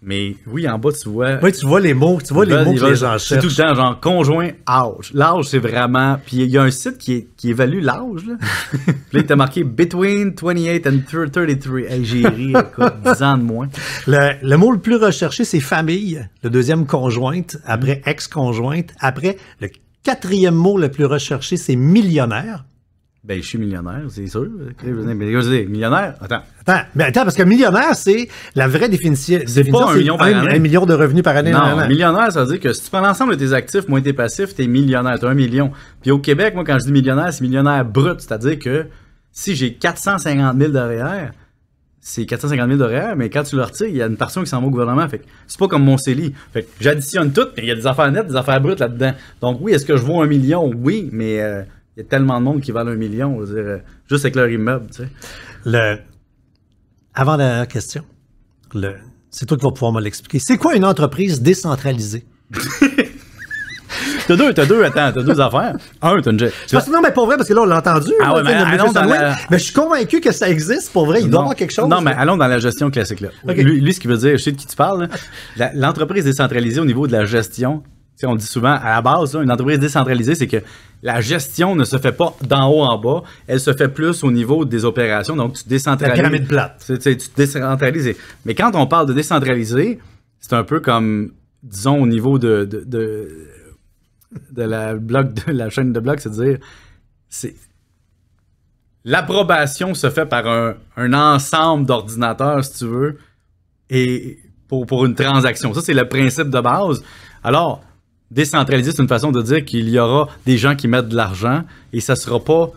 mais oui, en bas, tu vois. Oui, tu vois les mots, tu vois les mots que les gens C'est tout le temps, genre conjoint, âge. L'âge, c'est vraiment. Puis il y a un site qui, qui évalue l'âge, là. là, il t'a marqué Between 28 and 33. j'ai ri, écoute, 10 ans de moins. Le, le mot le plus recherché, c'est famille, le deuxième conjointe, après ex-conjointe. Après, le quatrième mot le plus recherché, c'est millionnaire. Ben, je suis millionnaire, c'est sûr. Mais millionnaire, attends. Attends, mais attends, parce que millionnaire, c'est la vraie définition. C'est pas un million par année. Un million de revenus par année. Non, non, non. millionnaire, ça veut dire que si tu prends l'ensemble de tes actifs moins tes passifs, t'es millionnaire, t'as un million. Puis au Québec, moi, quand je dis millionnaire, c'est millionnaire brut. C'est-à-dire que si j'ai 450 000 derrière, c'est 450 000 d'horaires, mais quand tu le retires, il y a une portion qui s'en va au gouvernement. Fait c'est pas comme mon CELI. Fait j'additionne tout, mais il y a des affaires nettes, des affaires brutes là-dedans. Donc oui, est-ce que je vaux un million? Oui, mais euh, il y a tellement de monde qui valent un million, dire, euh, juste avec leur immeuble. Tu sais. Le... Avant la question, c'est toi qui vas pouvoir me l'expliquer. C'est quoi une entreprise décentralisée? T'as deux, t'as deux, attends, t'as deux affaires. Un, t'as une gestion. non, mais pour vrai, parce que là, on l'a entendu. Ah mais, je suis convaincu que ça existe. Pour vrai, il doit y avoir quelque chose. Non, mais allons dans la gestion classique, là. Lui, ce qu'il veut dire, je sais de qui tu parles, l'entreprise décentralisée au niveau de la gestion, on dit souvent, à la base, une entreprise décentralisée, c'est que la gestion ne se fait pas d'en haut en bas, elle se fait plus au niveau des opérations. Donc, tu décentralises. La pyramide plate. Tu, décentralises. Mais quand on parle de décentraliser, c'est un peu comme, disons, au niveau de, de, la, bloc de la chaîne de blocs, c'est-à-dire, c'est, l'approbation se fait par un, ensemble d'ordinateurs, si tu veux, et pour, pour une transaction. Ça, c'est le principe de base. Alors, décentraliser, c'est une façon de dire qu'il y aura des gens qui mettent de l'argent et ça ne sera pas,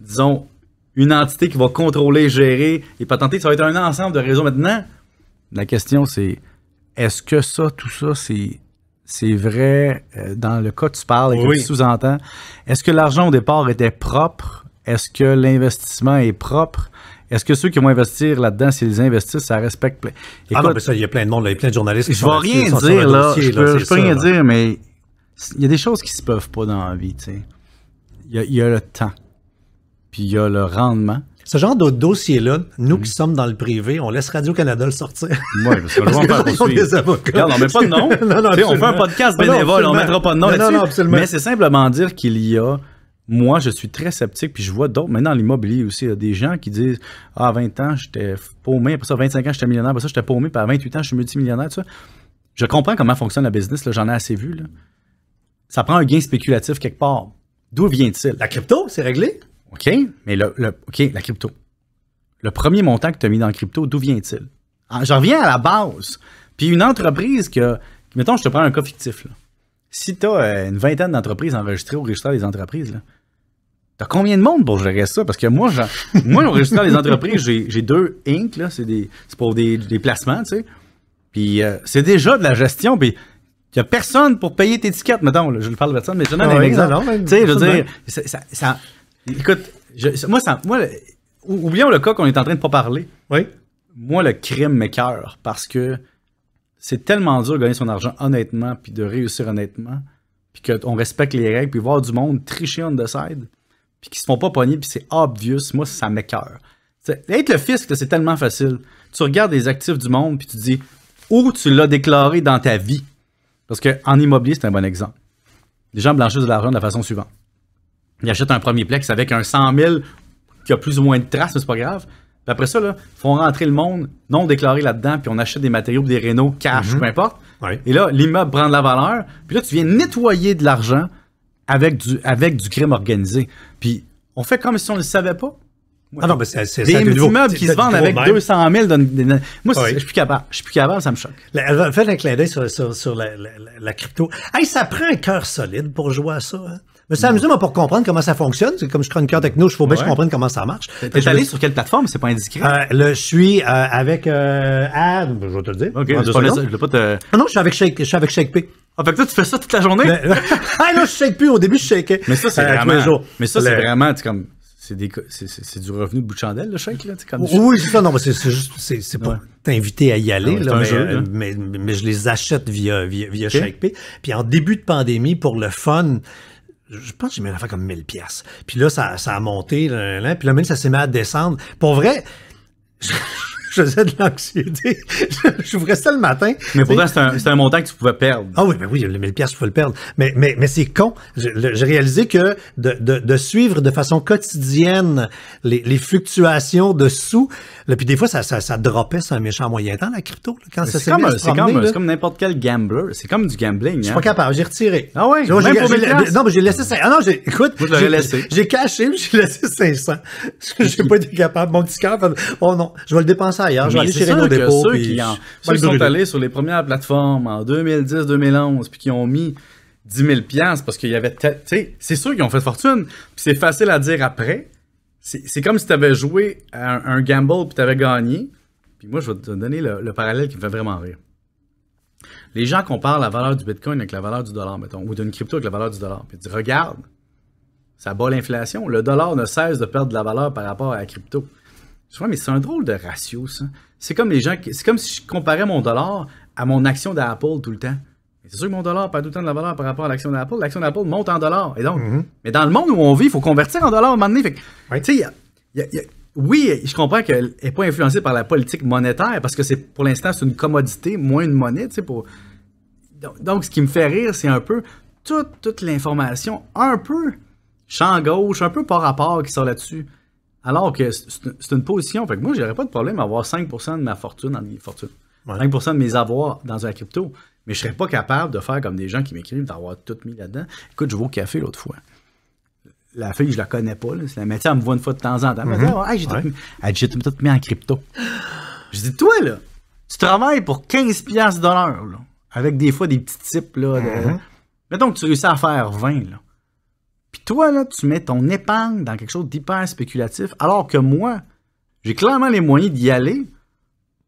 disons, une entité qui va contrôler, gérer et patenter. Ça va être un ensemble de réseaux. Maintenant, la question, c'est est-ce que ça, tout ça, c'est. vrai, euh, dans le cas que tu parles et que tu sous-entends, est-ce que l'argent au départ était propre? Est-ce que l'investissement est propre? Est-ce que ceux qui vont investir là-dedans, s'ils investissent, ça respecte ah non, mais ça, il y a plein de monde, il y a plein de journalistes qui je ne vais rien dire, là, je, ne peux, rien dire, mais il y a des choses qui se peuvent pas dans la vie, tu sais. Il y, a, le temps, puis il y a le rendement. Ce genre de dossier-là, nous qui hmm. sommes dans le privé, on laisse Radio-Canada le sortir. Oui, parce que parce je pas faire des avocats. on met pas de nom. non, non, on fait un podcast bénévole, on ne mettra pas de nom là-dessus. Mais c'est simplement dire qu'il y a moi, je suis très sceptique, puis je vois d'autres, maintenant l'immobilier aussi, il y a des gens qui disent Ah, à 20 ans, j'étais paumé, après ça, 25 ans, j'étais millionnaire, après ça, j'étais paumé, puis à 28 ans, je suis multimillionnaire, ça. Je comprends comment fonctionne la business, j'en ai assez vu. Là. Ça prend un gain spéculatif quelque part. D'où vient-il La crypto, c'est réglé OK, mais le, OK, la crypto. Le premier montant que tu as mis dans la crypto, d'où vient-il ah, J'en reviens à la base. Puis une entreprise que, mettons, je te prends un cas fictif. Là si tu as euh, une vingtaine d'entreprises enregistrées au registre des entreprises, T'as combien de monde pour gérer ça? Parce que moi, moi, au registre des entreprises, j'ai deux Inc. C'est pour des, placements, tu sais. Puis euh, c'est déjà de la gestion. Puis il a personne pour payer tes tickets, mettons. je le parle de ça, mais ah un exemple. Tu je veux dire, écoute, moi, oublions le cas qu'on est en train de pas parler. Oui. Moi, le crime m'écœure parce que c'est tellement dur de gagner son argent honnêtement, puis de réussir honnêtement, puis qu'on respecte les règles, puis voir du monde tricher on the side, puis qui se font pas pogner, puis c'est obvious. Moi, ça m'écœure. Être le fisc, c'est tellement facile. Tu regardes les actifs du monde, puis tu dis où tu l'as déclaré dans ta vie. Parce qu'en immobilier, c'est un bon exemple. Les gens blanchissent de l'argent de la façon suivante. Ils achètent un premier plex avec un 100 000 qui a plus ou moins de traces, mais c'est pas grave. Puis après ça, là, font rentrer le monde non déclaré là-dedans, puis on achète des matériaux, des rénaux, cash, mhm. peu importe. Et là, l'immeuble prend de la valeur, puis là, tu viens nettoyer de l'argent avec du, avec du crime organisé. Puis on fait comme si on ne le savait pas. Ah non, mais c'est Des immeubles qui se vendent avec 200 000. moi, je suis plus capable. Je suis plus capable, ça me choque. faire un clin d'œil sur, sur, la, crypto. Hey, ça prend un cœur solide pour jouer à ça. Hein? Mais ça amusé, moi, pour comprendre comment ça fonctionne. C'est comme je suis chroniqueur techno, il faut bien que je comprenne comment ça marche. T'es allé sur quelle plateforme? C'est pas indiscret. Euh, je suis euh, avec euh, Ad, je vais te le dire. Ok, je ah non, je suis avec Shake, je suis avec P. Ah, fait que toi, tu fais ça toute la journée? ah, non, je shake plus. Au début, je shake. Mais ça, c'est vraiment. Mais ça, c'est vraiment, comme c'est des c'est du revenu de bout de chandelle le Shake? là oui c'est ça non mais c'est juste c'est pas t'inviter à y aller là, mais, Mais, je les achète via via, P puis en début de pandémie pour le fun je pense que j'ai mis la fin comme 1000 pièces. Puis là, ça, ça a monté, là, là, puis là, même, ça s'est mis à descendre. Pour vrai, je, faisais de l'anxiété. je ouvrais ça le matin. Mais pour vrai, c'est un, un, montant que tu pouvais perdre. Ah oui, ben oui, le 1000 pièces, tu pouvais le perdre. Mais, mais, mais c'est con. J'ai réalisé que de, de, de, suivre de façon quotidienne les, les fluctuations de sous, Là, puis des fois, ça, ça, ça dropait sur un méchant moyen temps, la crypto. Là, quand c'est comme, c'est comme, comme n'importe quel gambler. C'est comme du gambling. Je suis hein. pas capable. J'ai retiré. Ah ouais? même non, mais j'ai laissé 500. Ah non, j'ai, écoute. J'ai caché, mais j'ai laissé 500. j'ai pas été capable. Mon petit cœur oh non, je vais le dépenser ailleurs. Je vais aller chez nos Dépôt. Ceux puis... qui, ceux qui sont allés sur les premières plateformes en 2010, 2011, puis qui ont mis 10 000 parce qu'il y avait, tu sais, c'est sûr qu'ils ont fait fortune. Puis c'est facile à dire après. C'est comme si tu avais joué un, gamble puis tu avais gagné. Puis moi, je vais te donner le, parallèle qui me fait vraiment rire. Les gens comparent la valeur du bitcoin avec la valeur du dollar, mettons, ou d'une crypto avec la valeur du dollar. Puis tu dis, regarde, ça bat l'inflation. Le dollar ne cesse de perdre de la valeur par rapport à la crypto. Je vois, mais c'est un drôle de ratio, ça. C'est comme les gens, c'est comme si je comparais mon dollar à mon action d'Apple tout le temps. C'est sûr que mon dollar perd tout le temps de la valeur par rapport à l'action d'Apple. L'action d'Apple monte en dollars. Et donc, mhm. Mais dans le monde où on vit, il faut convertir en dollars à un moment donné. oui. je comprends qu'elle n'est pas influencée par la politique monétaire parce que c'est pour l'instant, c'est une commodité, moins une monnaie. Pour... Donc, ce qui me fait rire, c'est un peu toute, toute l'information, un peu champ gauche, un peu par rapport qui sort là-dessus. Alors que c'est une position. Fait que moi, j'aurais pas de problème à avoir 5% de ma fortune, en fortune 5% de mes avoirs dans un crypto. Mais je serais pas capable de faire comme des gens qui m'écrivent, d'avoir tout mis là-dedans. Écoute, je vais au café l'autre fois. La fille, je la connais pas. Là, la... médecin elle me voit une fois de temps en temps. Elle me mhm. ah, dit, j'ai tout, mis... tout mis en crypto. je dis, toi, là, tu travailles pour 15$ avec des fois des petits types. Là, donc mhm. tu réussis à faire 20. Là. Puis toi, là, tu mets ton épargne dans quelque chose d'hyper spéculatif, alors que moi, j'ai clairement les moyens d'y aller.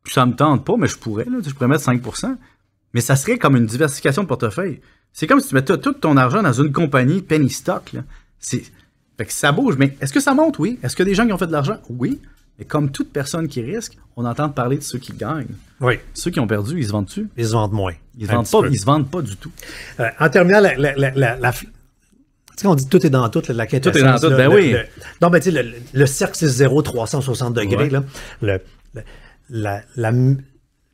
Puis ça me tente pas, mais je pourrais. je pourrais mettre 5%. Mais ça serait comme une diversification de portefeuille. C'est comme si tu mettais tout ton argent dans une compagnie penny stock. C'est... que ça bouge, mais est-ce que ça monte? Oui. Est-ce que des gens qui ont fait de l'argent? Oui. Mais comme toute personne qui risque, on entend parler de ceux qui gagnent. Oui. Ceux qui ont perdu, ils se vendent tu Ils se vendent moins. Ils se vendent pas, ils se vendent pas du tout. Euh, en terminant, on dit tout est dans tout, la, la Tout est dans tout, ben oui. non, mais tu sais, le, cercle, c'est 0, 360 degrés. la, la,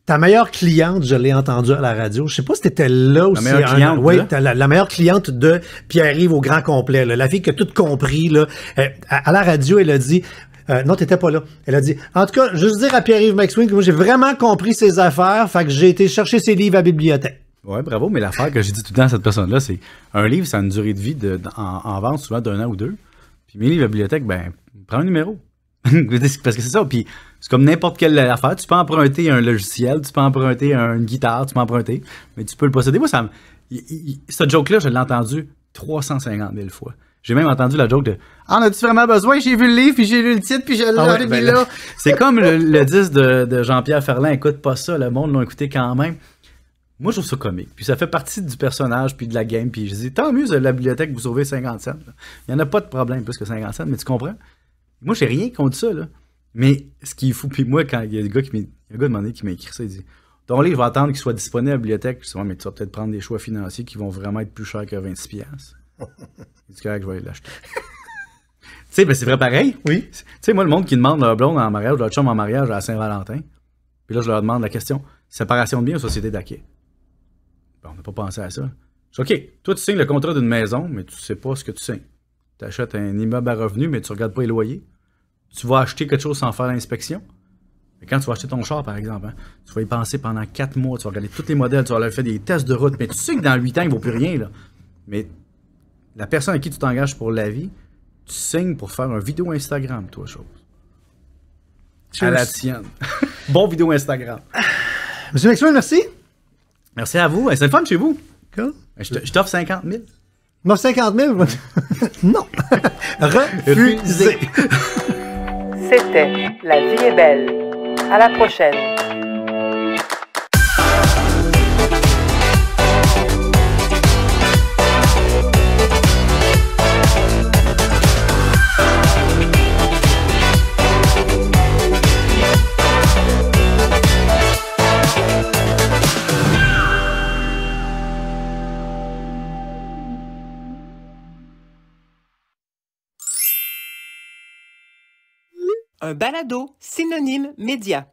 ta meilleure cliente, je l'ai entendue à la radio. Je sais pas si tu étais là aussi. la meilleure cliente. la, meilleure cliente de Pierre-Yves au grand complet. La fille qui a tout compris. Là, euh, à, la radio, elle a dit. Non, euh, non, t'étais pas là. Elle a dit. En tout cas, je dire à Pierre-Yves Maxwing que moi j'ai vraiment compris ses affaires, fait que j'ai été chercher ses livres à la bibliothèque. Ouais, bravo, mais l'affaire que j'ai dit tout le temps à cette personne-là, c'est un livre, ça a une durée de vie en, vente souvent d'un an ou deux. Puis mes livres à la bibliothèque, ben, prends un numéro. Parce que c'est ça. Puis c'est comme n'importe quelle affaire. Tu peux emprunter un logiciel, tu peux emprunter une guitare, tu peux emprunter, mais tu peux le posséder. Moi, ça, cette joke-là, je l'ai entendu 350 000 fois. J'ai même entendu la joke de Ah, as tu vraiment besoin? J'ai vu le livre, puis j'ai lu le titre, puis je l'ai ah ouais, ben là. C'est comme le, disque de, Jean-Pierre Ferland, écoute pas ça, le monde l'a écouté quand même. Moi, je trouve ça comique. Puis ça fait partie du personnage, puis de la game. Puis je dis, tant mieux, la bibliothèque, vous sauvez 50 cents. Il n'y en a pas de problème plus que 50 cents, mais tu comprends? Moi, j'ai rien contre ça, là. Mais ce qu'il faut, puis moi, quand il y a des gars qui m'a demandé, qui m'a écrit ça, il dit Ton livre, je vais attendre qu'il soit disponible à la bibliothèque. Je mais tu vas peut-être prendre des choix financiers qui vont vraiment être plus chers que 26$. C'est que je vais l'acheter. tu sais, ben, c'est vrai pareil. Oui. Tu sais, moi, le monde qui demande leur blonde en mariage, leur chum en mariage à Saint-Valentin, puis là, je leur demande la question séparation de biens ou société d'acquis ben, On n'a pas pensé à ça. Je dis OK, toi, tu signes le contrat d'une maison, mais tu sais pas ce que tu signes. Tu achètes un immeuble à revenus, mais tu regardes pas les loyers tu vas acheter quelque chose sans faire l'inspection. Quand tu vas acheter ton char, par exemple, hein, tu vas y penser pendant quatre mois, tu vas regarder tous les modèles, tu vas leur faire des tests de route, mais tu sais que dans huit ans, il ne vaut plus rien. Là. Mais la personne à qui tu t'engages pour la vie, tu signes pour faire un vidéo Instagram, toi, chose. À la tienne. bon vidéo Instagram. Monsieur Maxwell, merci. Merci à vous. C'est le fun chez vous. Cool. Je t'offre 50 000. M'offre 50 000? non. Refusé. C'était La vie est belle. À la prochaine. un balado synonyme média.